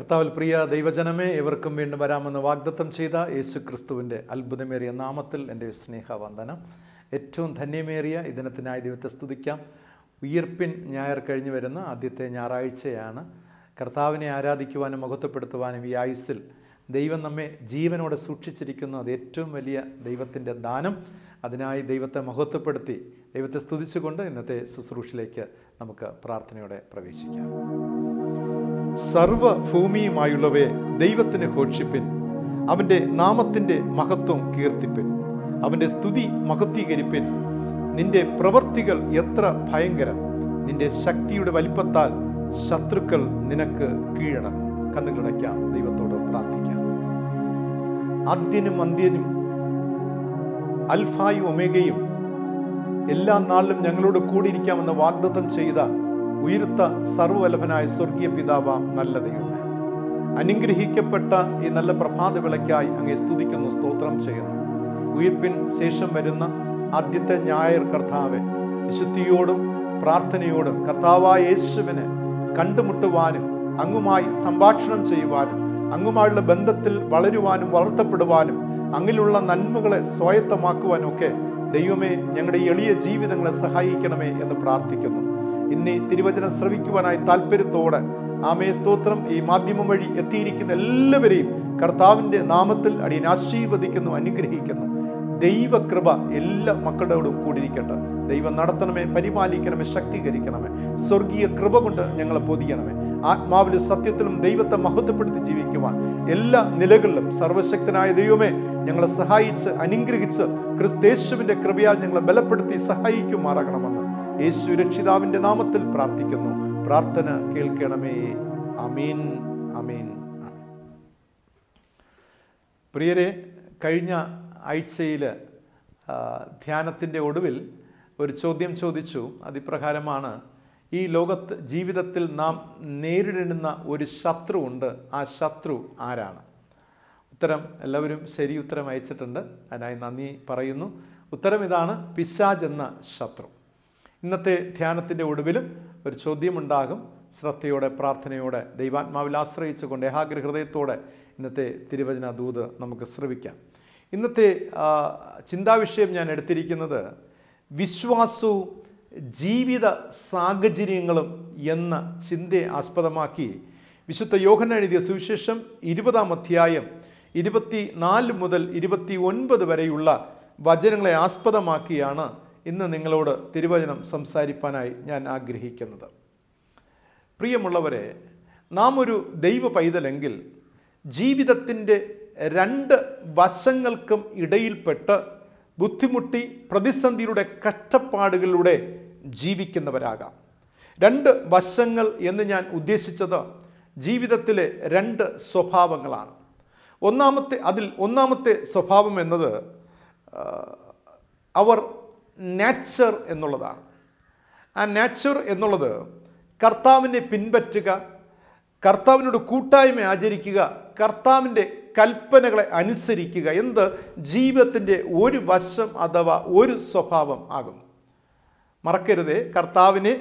കർത്താവിൽ പ്രിയ ദൈവജനമേ ഇവർക്കും വീണ്ടും വരാമെന്ന് വാഗ്ദത്തം ചെയ്ത യേശു ക്രിസ്തുവിൻ്റെ അത്ഭുതമേറിയ നാമത്തിൽ എൻ്റെ സ്നേഹവന്ദനം ഏറ്റവും ധന്യമേറിയ ഈ ദിനത്തിനായി ദൈവത്തെ സ്തുതിക്കാം ഉയർപ്പിൻ ഞായർ കഴിഞ്ഞു വരുന്ന ആദ്യത്തെ ഞായറാഴ്ചയാണ് കർത്താവിനെ ആരാധിക്കുവാനും മഹത്വപ്പെടുത്തുവാനും ഈ ആയുസ്സിൽ ദൈവം നമ്മെ ജീവനോടെ സൂക്ഷിച്ചിരിക്കുന്ന അത് ഏറ്റവും വലിയ ദൈവത്തിൻ്റെ ദാനം അതിനായി ദൈവത്തെ മഹത്വപ്പെടുത്തി ദൈവത്തെ സ്തുതിച്ചുകൊണ്ട് ഇന്നത്തെ ശുശ്രൂഷയിലേക്ക് നമുക്ക് പ്രാർത്ഥനയോടെ പ്രവേശിക്കാം സർവഭൂമിയുമായുള്ളവയെ ദൈവത്തിന് ഘോഷിപ്പിൻ അവൻ്റെ നാമത്തിൻ്റെ മഹത്വം കീർത്തിപ്പിൻ അവൻ്റെ സ്തുതി മഹത്വീകരിപ്പിൻ നിന്റെ പ്രവൃത്തികൾ എത്ര ഭയങ്കരം നിന്റെ ശക്തിയുടെ വലിപ്പത്താൽ ശത്രുക്കൾ നിനക്ക് കീഴടങ്ങും കണ്ണുകളടയ്ക്കാം ദൈവത്തോട് പ്രാർത്ഥിക്കാം ആദ്യനും അന്ത്യനും അൽഫായും ഒമേഗയും എല്ലാ നാളിലും ഞങ്ങളോട് കൂടിയിരിക്കാമെന്ന് വാഗ്ദത്തം ചെയ്ത ഉയർത്ത സർവവലഭനായ സ്വർഗീയ പിതാവ നല്ല ദൈവമേ അനുഗ്രഹിക്കപ്പെട്ട ഈ നല്ല പ്രഭാത വിളയ്ക്കായി അങ്ങേ സ്തുതിക്കുന്നു സ്തോത്രം ചെയ്യുന്നു ഉയർപ്പിൻ ശേഷം വരുന്ന ആദ്യത്തെ ഞായർ കർത്താവെ വിശുദ്ധിയോടും പ്രാർത്ഥനയോടും കർത്താവായ യേശുവിനെ കണ്ടുമുട്ടുവാനും അങ്ങുമായി സംഭാഷണം ചെയ്യുവാനും അങ്ങുമായുള്ള ബന്ധത്തിൽ വളരുവാനും വളർത്തപ്പെടുവാനും അങ്ങിലുള്ള നന്മകളെ സ്വായത്തമാക്കുവാനും ഒക്കെ ദൈവമേ ഞങ്ങളുടെ എളിയ ജീവിതങ്ങളെ സഹായിക്കണമേ എന്ന് പ്രാർത്ഥിക്കുന്നു ഇന്ന് ഈ തിരുവചനം ശ്രവിക്കുവാനായി താല്പര്യത്തോടെ ആമേ സ്തോത്രം ഈ മാധ്യമം വഴി എത്തിയിരിക്കുന്ന എല്ലാവരെയും കർത്താവിൻ്റെ നാമത്തിൽ അടിയൻ ആശീർവദിക്കുന്നു അനുഗ്രഹിക്കുന്നു ദൈവകൃപ എല്ലാ കൂടെ കൂടിയിരിക്കട്ടെ ദൈവം നടത്തണമേ പരിപാലിക്കണമേ ശക്തീകരിക്കണമേ സ്വർഗീയ കൃപ കൊണ്ട് ഞങ്ങളെ പൊതിയണമേ ആത്മാവിൽ സത്യത്തിലും ദൈവത്തെ മഹത്വപ്പെടുത്തി ജീവിക്കുവാൻ എല്ലാ നിലകളിലും സർവശക്തനായ ദൈവമേ ഞങ്ങളെ സഹായിച്ച് അനുഗ്രഹിച്ച് ക്രിസ്തേശുവിൻ്റെ കൃപയാൽ ഞങ്ങളെ ബലപ്പെടുത്തി സഹായിക്കുമാറാകണമെന്ന് യേശു രക്ഷിതാവിൻ്റെ നാമത്തിൽ പ്രാർത്ഥിക്കുന്നു പ്രാർത്ഥന കേൾക്കണമേ അമീൻ അമീൻ പ്രിയരെ കഴിഞ്ഞ ആഴ്ചയിൽ ധ്യാനത്തിൻ്റെ ഒടുവിൽ ഒരു ചോദ്യം ചോദിച്ചു അതിപ്രകാരമാണ് ഈ ലോകത്ത് ജീവിതത്തിൽ നാം നേരിടുന്ന ഒരു ഉണ്ട് ആ ശത്രു ആരാണ് ഉത്തരം എല്ലാവരും ശരി ഉത്തരം അയച്ചിട്ടുണ്ട് അതിനായി നന്ദി പറയുന്നു ഉത്തരം ഇതാണ് പിശാജ് എന്ന ശത്രു ഇന്നത്തെ ധ്യാനത്തിൻ്റെ ഒടുവിലും ഒരു ചോദ്യമുണ്ടാകും ശ്രദ്ധയോടെ പ്രാർത്ഥനയോടെ ദൈവാത്മാവിൽ ആശ്രയിച്ചുകൊണ്ട് ഏകാഗ്ര ഹൃദയത്തോടെ ഇന്നത്തെ തിരുവചന ദൂത് നമുക്ക് ശ്രവിക്കാം ഇന്നത്തെ ചിന്താവിഷയം ഞാൻ എടുത്തിരിക്കുന്നത് വിശ്വാസവും ജീവിത സാഹചര്യങ്ങളും എന്ന ചിന്തയെ ആസ്പദമാക്കി വിശുദ്ധ യോഹന എഴുതിയ സുവിശേഷം ഇരുപതാം അധ്യായം ഇരുപത്തി നാല് മുതൽ ഇരുപത്തി ഒൻപത് വരെയുള്ള വചനങ്ങളെ ആസ്പദമാക്കിയാണ് ഇന്ന് നിങ്ങളോട് തിരുവചനം സംസാരിപ്പാനായി ഞാൻ ആഗ്രഹിക്കുന്നത് പ്രിയമുള്ളവരെ നാം ഒരു ദൈവ പൈതലെങ്കിൽ ജീവിതത്തിൻ്റെ രണ്ട് വശങ്ങൾക്കും ഇടയിൽപ്പെട്ട് ബുദ്ധിമുട്ടി പ്രതിസന്ധിയുടെ കഷ്ടപ്പാടുകളിലൂടെ ജീവിക്കുന്നവരാകാം രണ്ട് വശങ്ങൾ എന്ന് ഞാൻ ഉദ്ദേശിച്ചത് ജീവിതത്തിലെ രണ്ട് സ്വഭാവങ്ങളാണ് ഒന്നാമത്തെ അതിൽ ഒന്നാമത്തെ സ്വഭാവം എന്നത് അവർ നാച്ചർ എന്നുള്ളതാണ് ആ നാച്ചർ എന്നുള്ളത് കർത്താവിനെ പിൻപറ്റുക കർത്താവിനോട് കൂട്ടായ്മ ആചരിക്കുക കർത്താവിൻ്റെ കൽപ്പനകളെ അനുസരിക്കുക എന്ത് ജീവിതത്തിൻ്റെ ഒരു വശം അഥവാ ഒരു സ്വഭാവം ആകുന്നു മറക്കരുതേ കർത്താവിനെ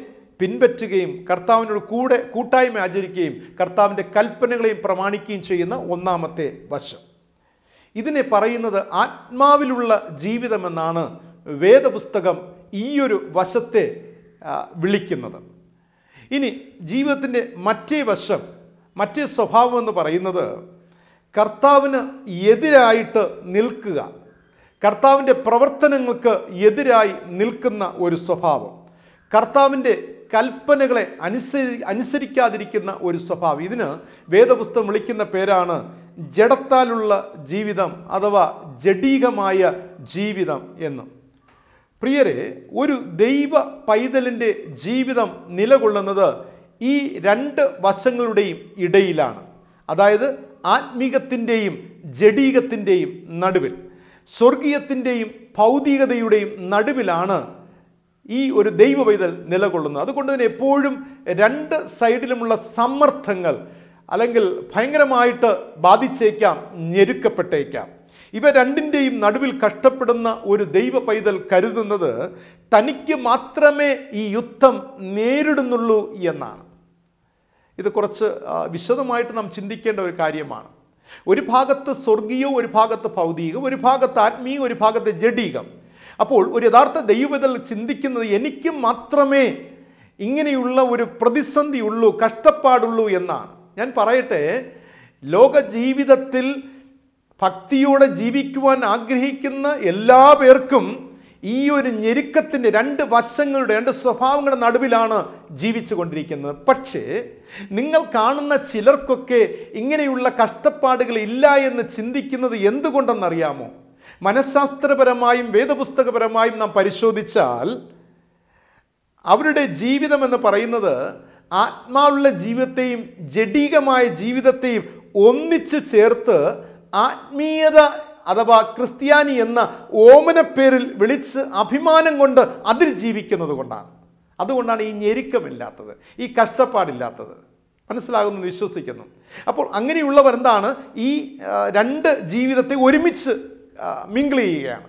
പിൻപറ്റുകയും കർത്താവിനോട് കൂടെ കൂട്ടായ്മ ആചരിക്കുകയും കർത്താവിൻ്റെ കൽപ്പനകളെയും പ്രമാണിക്കുകയും ചെയ്യുന്ന ഒന്നാമത്തെ വശം ഇതിനെ പറയുന്നത് ആത്മാവിലുള്ള ജീവിതമെന്നാണ് വേദപുസ്തകം ഈയൊരു വശത്തെ വിളിക്കുന്നത് ഇനി ജീവിതത്തിൻ്റെ മറ്റേ വശം മറ്റേ സ്വഭാവം എന്ന് പറയുന്നത് കർത്താവിന് എതിരായിട്ട് നിൽക്കുക കർത്താവിൻ്റെ പ്രവർത്തനങ്ങൾക്ക് എതിരായി നിൽക്കുന്ന ഒരു സ്വഭാവം കർത്താവിൻ്റെ കൽപ്പനകളെ അനുസരി അനുസരിക്കാതിരിക്കുന്ന ഒരു സ്വഭാവം ഇതിന് വേദപുസ്തകം വിളിക്കുന്ന പേരാണ് ജഡത്താലുള്ള ജീവിതം അഥവാ ജഡീകമായ ജീവിതം എന്നും പ്രിയരെ ഒരു ദൈവ പൈതലിൻ്റെ ജീവിതം നിലകൊള്ളുന്നത് ഈ രണ്ട് വശങ്ങളുടെയും ഇടയിലാണ് അതായത് ആത്മീകത്തിൻ്റെയും ജഡീകത്തിൻ്റെയും നടുവിൽ സ്വർഗീയത്തിൻ്റെയും ഭൗതികതയുടെയും നടുവിലാണ് ഈ ഒരു ദൈവ പൈതൽ നിലകൊള്ളുന്നത് അതുകൊണ്ട് തന്നെ എപ്പോഴും രണ്ട് സൈഡിലുമുള്ള സമ്മർദ്ദങ്ങൾ അല്ലെങ്കിൽ ഭയങ്കരമായിട്ട് ബാധിച്ചേക്കാം ഞെരുക്കപ്പെട്ടേക്കാം ഇവ രണ്ടിൻ്റെയും നടുവിൽ കഷ്ടപ്പെടുന്ന ഒരു ദൈവ പൈതൽ കരുതുന്നത് തനിക്ക് മാത്രമേ ഈ യുദ്ധം നേരിടുന്നുള്ളൂ എന്നാണ് ഇത് കുറച്ച് വിശദമായിട്ട് നാം ചിന്തിക്കേണ്ട ഒരു കാര്യമാണ് ഒരു ഭാഗത്ത് സ്വർഗീയവും ഒരു ഭാഗത്ത് ഭൗതികം ഒരു ഭാഗത്ത് ആത്മീയം ഒരു ഭാഗത്ത് ജഡീകം അപ്പോൾ ഒരു യഥാർത്ഥ ദൈവതൽ ചിന്തിക്കുന്നത് എനിക്ക് മാത്രമേ ഇങ്ങനെയുള്ള ഒരു പ്രതിസന്ധി ഉള്ളൂ കഷ്ടപ്പാടുള്ളൂ എന്നാണ് ഞാൻ പറയട്ടെ ലോക ജീവിതത്തിൽ ഭക്തിയോടെ ജീവിക്കുവാൻ ആഗ്രഹിക്കുന്ന എല്ലാ പേർക്കും ഈ ഒരു ഞെരുക്കത്തിൻ്റെ രണ്ട് വശങ്ങളുടെ രണ്ട് സ്വഭാവങ്ങളുടെ നടുവിലാണ് ജീവിച്ചു കൊണ്ടിരിക്കുന്നത് പക്ഷേ നിങ്ങൾ കാണുന്ന ചിലർക്കൊക്കെ ഇങ്ങനെയുള്ള കഷ്ടപ്പാടുകൾ ഇല്ല എന്ന് ചിന്തിക്കുന്നത് എന്തുകൊണ്ടെന്നറിയാമോ മനഃശാസ്ത്രപരമായും വേദപുസ്തകപരമായും നാം പരിശോധിച്ചാൽ അവരുടെ ജീവിതം എന്ന് പറയുന്നത് ആത്മാവുള്ള ജീവിതത്തെയും ജഡീകമായ ജീവിതത്തെയും ഒന്നിച്ചു ചേർത്ത് ആത്മീയത അഥവാ ക്രിസ്ത്യാനി എന്ന ഓമനപ്പേരിൽ വിളിച്ച് അഭിമാനം കൊണ്ട് അതിൽ ജീവിക്കുന്നത് കൊണ്ടാണ് അതുകൊണ്ടാണ് ഈ ഞെരുക്കമില്ലാത്തത് ഈ കഷ്ടപ്പാടില്ലാത്തത് മനസ്സിലാകുന്നു വിശ്വസിക്കുന്നു അപ്പോൾ അങ്ങനെയുള്ളവരെന്താണ് ഈ രണ്ട് ജീവിതത്തെ ഒരുമിച്ച് മിങ്കിൾ ചെയ്യുകയാണ്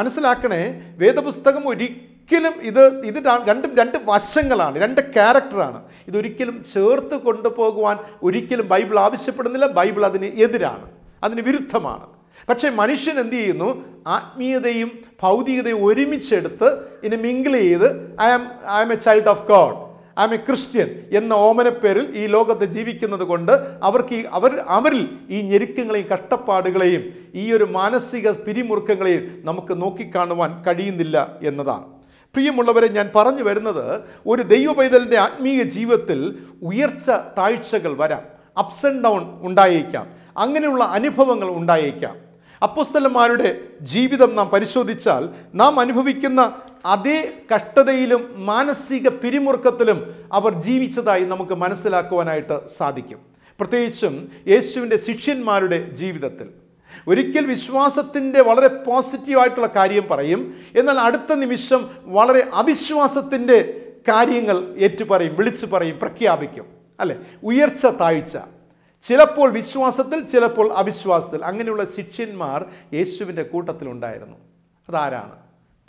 മനസ്സിലാക്കണേ വേദപുസ്തകം ഒരിക്കലും ഒരിക്കലും ഇത് ഇത് രണ്ടും രണ്ട് വശങ്ങളാണ് രണ്ട് ക്യാരക്ടറാണ് ഇതൊരിക്കലും ചേർത്ത് കൊണ്ടുപോകുവാൻ ഒരിക്കലും ബൈബിൾ ആവശ്യപ്പെടുന്നില്ല ബൈബിൾ അതിന് എതിരാണ് അതിന് വിരുദ്ധമാണ് പക്ഷേ മനുഷ്യൻ എന്ത് ചെയ്യുന്നു ആത്മീയതയും ഭൗതികതയും ഒരുമിച്ചെടുത്ത് ഇതിനെ മിങ്കിൾ ചെയ്ത് I am I am a child of God I'm a Christian എന്ന ഓമനപ്പേരിൽ ഈ ലോകത്ത് ജീവിക്കുന്നത് കൊണ്ട് അവർക്ക് ഈ അവർ അവരിൽ ഈ ഞെരുക്കങ്ങളെയും കഷ്ടപ്പാടുകളെയും ഈ ഒരു മാനസിക പിരിമുറുക്കങ്ങളെയും നമുക്ക് നോക്കിക്കാണുവാൻ കഴിയുന്നില്ല എന്നതാണ് പ്രിയമുള്ളവരെ ഞാൻ പറഞ്ഞു വരുന്നത് ഒരു ദൈവ പൈതലിൻ്റെ ആത്മീയ ജീവിതത്തിൽ ഉയർച്ച താഴ്ചകൾ വരാം അപ്സ് ആൻഡ് ഡൗൺ ഉണ്ടായേക്കാം അങ്ങനെയുള്ള അനുഭവങ്ങൾ ഉണ്ടായേക്കാം അപ്പുസ്തലന്മാരുടെ ജീവിതം നാം പരിശോധിച്ചാൽ നാം അനുഭവിക്കുന്ന അതേ കഷ്ടതയിലും മാനസിക പിരിമുറുക്കത്തിലും അവർ ജീവിച്ചതായി നമുക്ക് മനസ്സിലാക്കുവാനായിട്ട് സാധിക്കും പ്രത്യേകിച്ചും യേശുവിൻ്റെ ശിഷ്യന്മാരുടെ ജീവിതത്തിൽ ഒരിക്കൽ വിശ്വാസത്തിൻ്റെ വളരെ പോസിറ്റീവായിട്ടുള്ള കാര്യം പറയും എന്നാൽ അടുത്ത നിമിഷം വളരെ അവിശ്വാസത്തിൻ്റെ കാര്യങ്ങൾ ഏറ്റുപറയും വിളിച്ചു പറയും പ്രഖ്യാപിക്കും അല്ലെ ഉയർച്ച താഴ്ച ചിലപ്പോൾ വിശ്വാസത്തിൽ ചിലപ്പോൾ അവിശ്വാസത്തിൽ അങ്ങനെയുള്ള ശിഷ്യന്മാർ യേശുവിൻ്റെ കൂട്ടത്തിലുണ്ടായിരുന്നു അതാരാണ്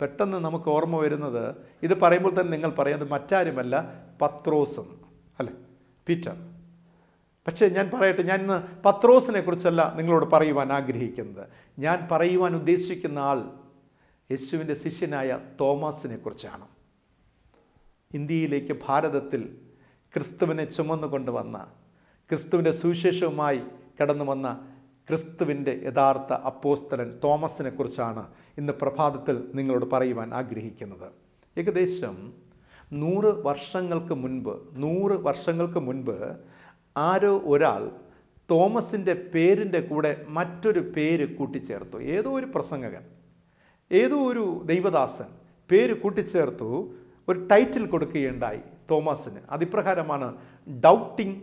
പെട്ടെന്ന് നമുക്ക് ഓർമ്മ വരുന്നത് ഇത് പറയുമ്പോൾ തന്നെ നിങ്ങൾ പറയുന്നത് മറ്റാരുമല്ല പത്രോസ് അല്ലേ പീറ്റർ പക്ഷേ ഞാൻ പറയട്ടെ ഞാൻ ഇന്ന് പത്രോസിനെ കുറിച്ചല്ല നിങ്ങളോട് പറയുവാൻ ആഗ്രഹിക്കുന്നത് ഞാൻ പറയുവാൻ ഉദ്ദേശിക്കുന്ന ആൾ യേശുവിൻ്റെ ശിഷ്യനായ തോമസിനെ കുറിച്ചാണ് ഇന്ത്യയിലേക്ക് ഭാരതത്തിൽ ക്രിസ്തുവിനെ ചുമന്നുകൊണ്ട് വന്ന ക്രിസ്തുവിൻ്റെ സുവിശേഷവുമായി കടന്നു വന്ന ക്രിസ്തുവിൻ്റെ യഥാർത്ഥ അപ്പോസ്തലൻ തോമസിനെ കുറിച്ചാണ് ഇന്ന് പ്രഭാതത്തിൽ നിങ്ങളോട് പറയുവാൻ ആഗ്രഹിക്കുന്നത് ഏകദേശം നൂറ് വർഷങ്ങൾക്ക് മുൻപ് നൂറ് വർഷങ്ങൾക്ക് മുൻപ് ആരോ ഒരാൾ തോമസിൻ്റെ പേരിൻ്റെ കൂടെ മറ്റൊരു പേര് കൂട്ടിച്ചേർത്തു ഏതോ ഒരു പ്രസംഗകൻ ഏതോ ഒരു ദൈവദാസൻ പേര് കൂട്ടിച്ചേർത്തു ഒരു ടൈറ്റിൽ കൊടുക്കുകയുണ്ടായി തോമസിന് അതിപ്രകാരമാണ് ഡൗട്ടിങ്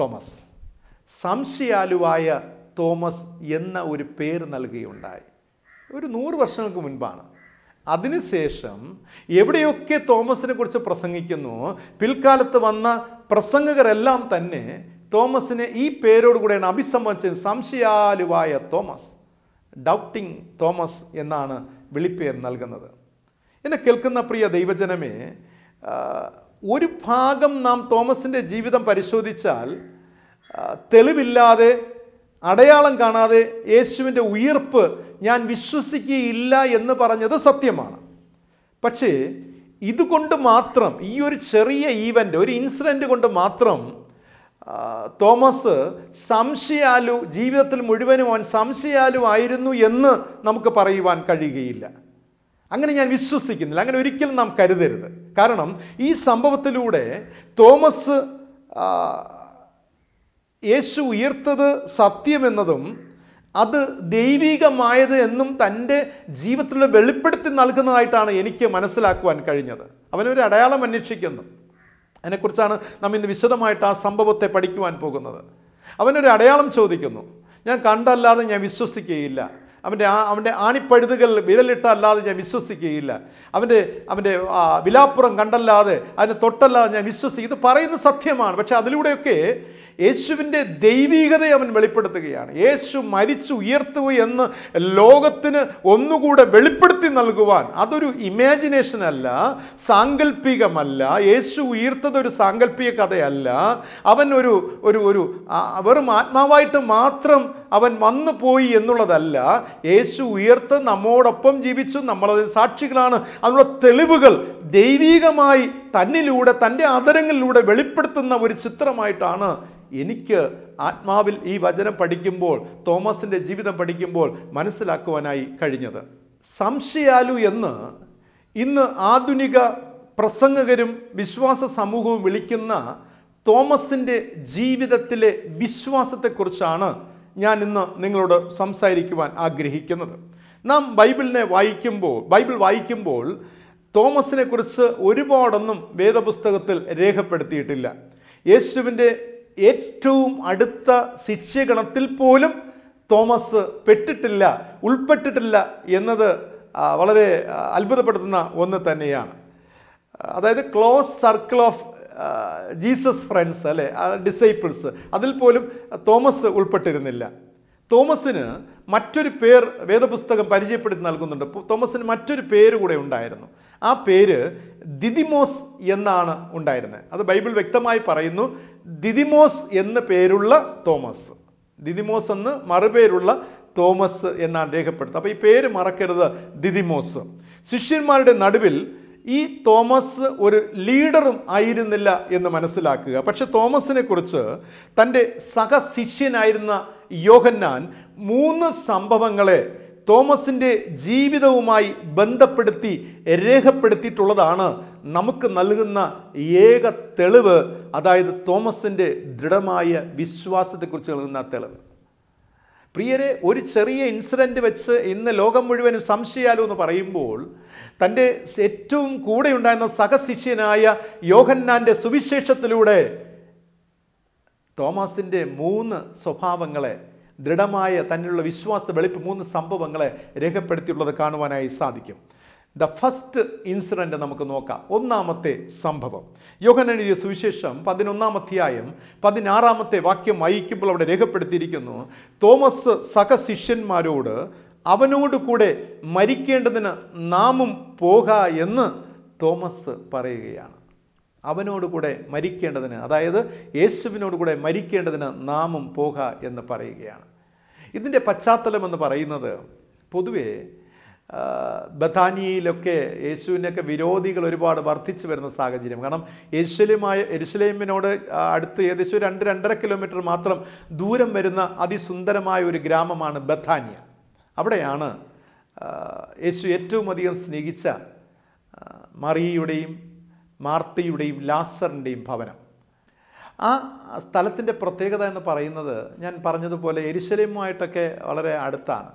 തോമസ് സംശയാലുവായ തോമസ് എന്ന ഒരു പേര് നൽകുകയുണ്ടായി ഒരു നൂറ് വർഷങ്ങൾക്ക് മുൻപാണ് അതിനുശേഷം എവിടെയൊക്കെ തോമസിനെ കുറിച്ച് പ്രസംഗിക്കുന്നു പിൽക്കാലത്ത് വന്ന പ്രസംഗകരെല്ലാം തന്നെ തോമസിനെ ഈ പേരോടുകൂടെയാണ് അഭിസംബോധന സംശയാലുവായ തോമസ് ഡൗട്ടിങ് തോമസ് എന്നാണ് വിളിപ്പേർ നൽകുന്നത് എന്നെ കേൾക്കുന്ന പ്രിയ ദൈവജനമേ ഒരു ഭാഗം നാം തോമസിൻ്റെ ജീവിതം പരിശോധിച്ചാൽ തെളിവില്ലാതെ അടയാളം കാണാതെ യേശുവിൻ്റെ ഉയർപ്പ് ഞാൻ വിശ്വസിക്കുകയില്ല എന്ന് പറഞ്ഞത് സത്യമാണ് പക്ഷേ ഇതുകൊണ്ട് മാത്രം ഈ ഒരു ചെറിയ ഈവൻ്റ് ഒരു ഇൻസിഡൻറ്റ് കൊണ്ട് മാത്രം തോമസ് സംശയാലു ജീവിതത്തിൽ മുഴുവനും അവൻ സംശയാലു ആയിരുന്നു എന്ന് നമുക്ക് പറയുവാൻ കഴിയുകയില്ല അങ്ങനെ ഞാൻ വിശ്വസിക്കുന്നില്ല അങ്ങനെ ഒരിക്കലും നാം കരുതരുത് കാരണം ഈ സംഭവത്തിലൂടെ തോമസ് യേശു ഉയർത്തത് സത്യമെന്നതും അത് ദൈവികമായത് എന്നും തൻ്റെ ജീവിതത്തിൽ വെളിപ്പെടുത്തി നൽകുന്നതായിട്ടാണ് എനിക്ക് മനസ്സിലാക്കുവാൻ കഴിഞ്ഞത് അവനൊരു അടയാളം അന്വേഷിക്കുന്നു അതിനെക്കുറിച്ചാണ് നാം ഇന്ന് വിശദമായിട്ട് ആ സംഭവത്തെ പഠിക്കുവാൻ പോകുന്നത് അവനൊരു അടയാളം ചോദിക്കുന്നു ഞാൻ കണ്ടല്ലാതെ ഞാൻ വിശ്വസിക്കുകയില്ല അവൻ്റെ അവൻ്റെ ആണിപ്പഴുതുകൾ വിരലിട്ടല്ലാതെ ഞാൻ വിശ്വസിക്കുകയില്ല അവൻ്റെ അവൻ്റെ വിലാപ്പുറം കണ്ടല്ലാതെ അതിനെ തൊട്ടല്ലാതെ ഞാൻ വിശ്വസിക്കും ഇത് പറയുന്ന സത്യമാണ് പക്ഷെ അതിലൂടെയൊക്കെ യേശുവിൻ്റെ ദൈവീകതയെ അവൻ വെളിപ്പെടുത്തുകയാണ് യേശു മരിച്ചു ഉയർത്തു എന്ന് ലോകത്തിന് ഒന്നുകൂടെ വെളിപ്പെടുത്തി നൽകുവാൻ അതൊരു ഇമാജിനേഷൻ അല്ല സാങ്കല്പികമല്ല യേശു ഉയർത്തത് ഒരു സാങ്കല്പിക കഥയല്ല അവൻ ഒരു ഒരു ഒരു വെറും ആത്മാവായിട്ട് മാത്രം അവൻ വന്നു പോയി എന്നുള്ളതല്ല യേശു ഉയർത്ത് നമ്മോടൊപ്പം ജീവിച്ചു നമ്മളതിന് സാക്ഷികളാണ് അതിനുള്ള തെളിവുകൾ ദൈവീകമായി തന്നിലൂടെ തൻ്റെ ആദരങ്ങളിലൂടെ വെളിപ്പെടുത്തുന്ന ഒരു ചിത്രമായിട്ടാണ് എനിക്ക് ആത്മാവിൽ ഈ വചനം പഠിക്കുമ്പോൾ തോമസിൻ്റെ ജീവിതം പഠിക്കുമ്പോൾ മനസ്സിലാക്കുവാനായി കഴിഞ്ഞത് സംശയാലു എന്ന് ഇന്ന് ആധുനിക പ്രസംഗകരും വിശ്വാസ സമൂഹവും വിളിക്കുന്ന തോമസിൻ്റെ ജീവിതത്തിലെ വിശ്വാസത്തെക്കുറിച്ചാണ് ഞാൻ ഇന്ന് നിങ്ങളോട് സംസാരിക്കുവാൻ ആഗ്രഹിക്കുന്നത് നാം ബൈബിളിനെ വായിക്കുമ്പോൾ ബൈബിൾ വായിക്കുമ്പോൾ തോമസിനെ കുറിച്ച് ഒരുപാടൊന്നും വേദപുസ്തകത്തിൽ രേഖപ്പെടുത്തിയിട്ടില്ല യേശുവിൻ്റെ ഏറ്റവും അടുത്ത ശിഷ്യഗണത്തിൽ പോലും തോമസ് പെട്ടിട്ടില്ല ഉൾപ്പെട്ടിട്ടില്ല എന്നത് വളരെ അത്ഭുതപ്പെടുത്തുന്ന ഒന്ന് തന്നെയാണ് അതായത് close circle of Jesus friends അല്ലെ ഡിസൈപ്പിൾസ് അതിൽ പോലും തോമസ് ഉൾപ്പെട്ടിരുന്നില്ല തോമസിന് മറ്റൊരു പേർ വേദപുസ്തകം പരിചയപ്പെടുത്തി നൽകുന്നുണ്ട് തോമസിന് മറ്റൊരു പേര് കൂടെ ഉണ്ടായിരുന്നു ആ പേര് ദിദിമോസ് എന്നാണ് ഉണ്ടായിരുന്നത് അത് ബൈബിൾ വ്യക്തമായി പറയുന്നു ദിദിമോസ് എന്ന പേരുള്ള തോമസ് ദിദിമോസ് എന്ന് മറുപേരുള്ള തോമസ് എന്നാണ് രേഖപ്പെടുത്തുന്നത് അപ്പോൾ ഈ പേര് മറക്കരുത് ദിദിമോസ് ശിഷ്യന്മാരുടെ നടുവിൽ ഈ തോമസ് ഒരു ലീഡറും ആയിരുന്നില്ല എന്ന് മനസ്സിലാക്കുക പക്ഷെ തോമസിനെ കുറിച്ച് തൻ്റെ സഹശിഷ്യനായിരുന്ന യോഹന്നാൻ മൂന്ന് സംഭവങ്ങളെ തോമസിൻ്റെ ജീവിതവുമായി ബന്ധപ്പെടുത്തി രേഖപ്പെടുത്തിയിട്ടുള്ളതാണ് നമുക്ക് നൽകുന്ന ഏക തെളിവ് അതായത് തോമസിൻ്റെ ദൃഢമായ വിശ്വാസത്തെക്കുറിച്ച് നൽകുന്ന തെളിവ് പ്രിയരെ ഒരു ചെറിയ ഇൻസിഡൻറ്റ് വെച്ച് ഇന്ന് ലോകം മുഴുവനും സംശയാലോ എന്ന് പറയുമ്പോൾ തൻ്റെ ഏറ്റവും കൂടെ ഉണ്ടായിരുന്ന സഹശിഷ്യനായ യോഹന്നാൻ്റെ സുവിശേഷത്തിലൂടെ തോമസിൻ്റെ മൂന്ന് സ്വഭാവങ്ങളെ ദൃഢമായ തന്നിലുള്ള വിശ്വാസത്തെ വെളിപ്പ് മൂന്ന് സംഭവങ്ങളെ രേഖപ്പെടുത്തിയുള്ളത് കാണുവാനായി സാധിക്കും ദ ഫസ്റ്റ് ഇൻസിഡൻ്റ് നമുക്ക് നോക്കാം ഒന്നാമത്തെ സംഭവം യോഗനെഴുതിയ സുവിശേഷം പതിനൊന്നാമധ്യായം പതിനാറാമത്തെ വാക്യം വായിക്കുമ്പോൾ അവിടെ രേഖപ്പെടുത്തിയിരിക്കുന്നു തോമസ് സഹശിഷ്യന്മാരോട് അവനോട് കൂടെ മരിക്കേണ്ടതിന് നാമും പോക എന്ന് തോമസ് പറയുകയാണ് അവനോട് കൂടെ മരിക്കേണ്ടതിന് അതായത് യേശുവിനോട് കൂടെ മരിക്കേണ്ടതിന് നാമും പോക എന്ന് പറയുകയാണ് ഇതിൻ്റെ പശ്ചാത്തലം എന്ന് പറയുന്നത് പൊതുവേ ബഥാനിയയിലൊക്കെ യേശുവിനൊക്കെ വിരോധികൾ ഒരുപാട് വർദ്ധിച്ചു വരുന്ന സാഹചര്യം കാരണം എരുശലേമായ എരുശലേമിനോട് അടുത്ത് ഏകദേശം രണ്ട് രണ്ടര കിലോമീറ്റർ മാത്രം ദൂരം വരുന്ന അതിസുന്ദരമായ ഒരു ഗ്രാമമാണ് ബഥാനിയ അവിടെയാണ് യേശു ഏറ്റവും അധികം സ്നേഹിച്ച മറിയയുടെയും മാർത്തയുടെയും ലാസറിൻ്റെയും ഭവനം ആ സ്ഥലത്തിൻ്റെ പ്രത്യേകത എന്ന് പറയുന്നത് ഞാൻ പറഞ്ഞതുപോലെ എരിശലയുമായിട്ടൊക്കെ വളരെ അടുത്താണ്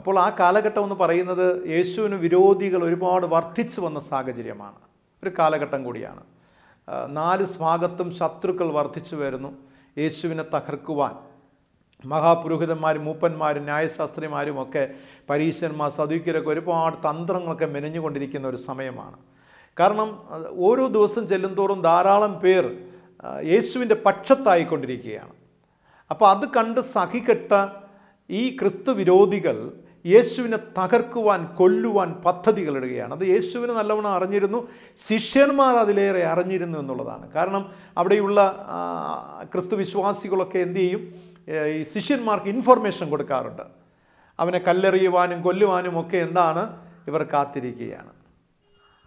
അപ്പോൾ ആ കാലഘട്ടം എന്ന് പറയുന്നത് യേശുവിന് വിരോധികൾ ഒരുപാട് വർദ്ധിച്ചു വന്ന സാഹചര്യമാണ് ഒരു കാലഘട്ടം കൂടിയാണ് നാല് സ്വാഗത്തും ശത്രുക്കൾ വർദ്ധിച്ചു വരുന്നു യേശുവിനെ തകർക്കുവാൻ മഹാപുരോഹിതന്മാർ മൂപ്പന്മാർ ന്യായശാസ്ത്രിമാരും ഒക്കെ പരീശന്മാർ സദീക്കരൊക്കെ ഒരുപാട് തന്ത്രങ്ങളൊക്കെ മെനഞ്ഞുകൊണ്ടിരിക്കുന്ന ഒരു സമയമാണ് കാരണം ഓരോ ദിവസം ചെല്ലുന്തോറും ധാരാളം പേർ യേശുവിൻ്റെ പക്ഷത്തായിക്കൊണ്ടിരിക്കുകയാണ് അപ്പോൾ അത് കണ്ട് സഹികെട്ട ഈ ക്രിസ്തു വിരോധികൾ യേശുവിനെ തകർക്കുവാൻ കൊല്ലുവാൻ പദ്ധതികളിടുകയാണ് അത് യേശുവിന് നല്ലവണ്ണം അറിഞ്ഞിരുന്നു ശിഷ്യന്മാർ അതിലേറെ അറിഞ്ഞിരുന്നു എന്നുള്ളതാണ് കാരണം അവിടെയുള്ള ക്രിസ്തു വിശ്വാസികളൊക്കെ എന്തു ചെയ്യും ഈ ശിഷ്യന്മാർക്ക് ഇൻഫർമേഷൻ കൊടുക്കാറുണ്ട് അവനെ കല്ലെറിയുവാനും കൊല്ലുവാനും ഒക്കെ എന്താണ് ഇവർ കാത്തിരിക്കുകയാണ്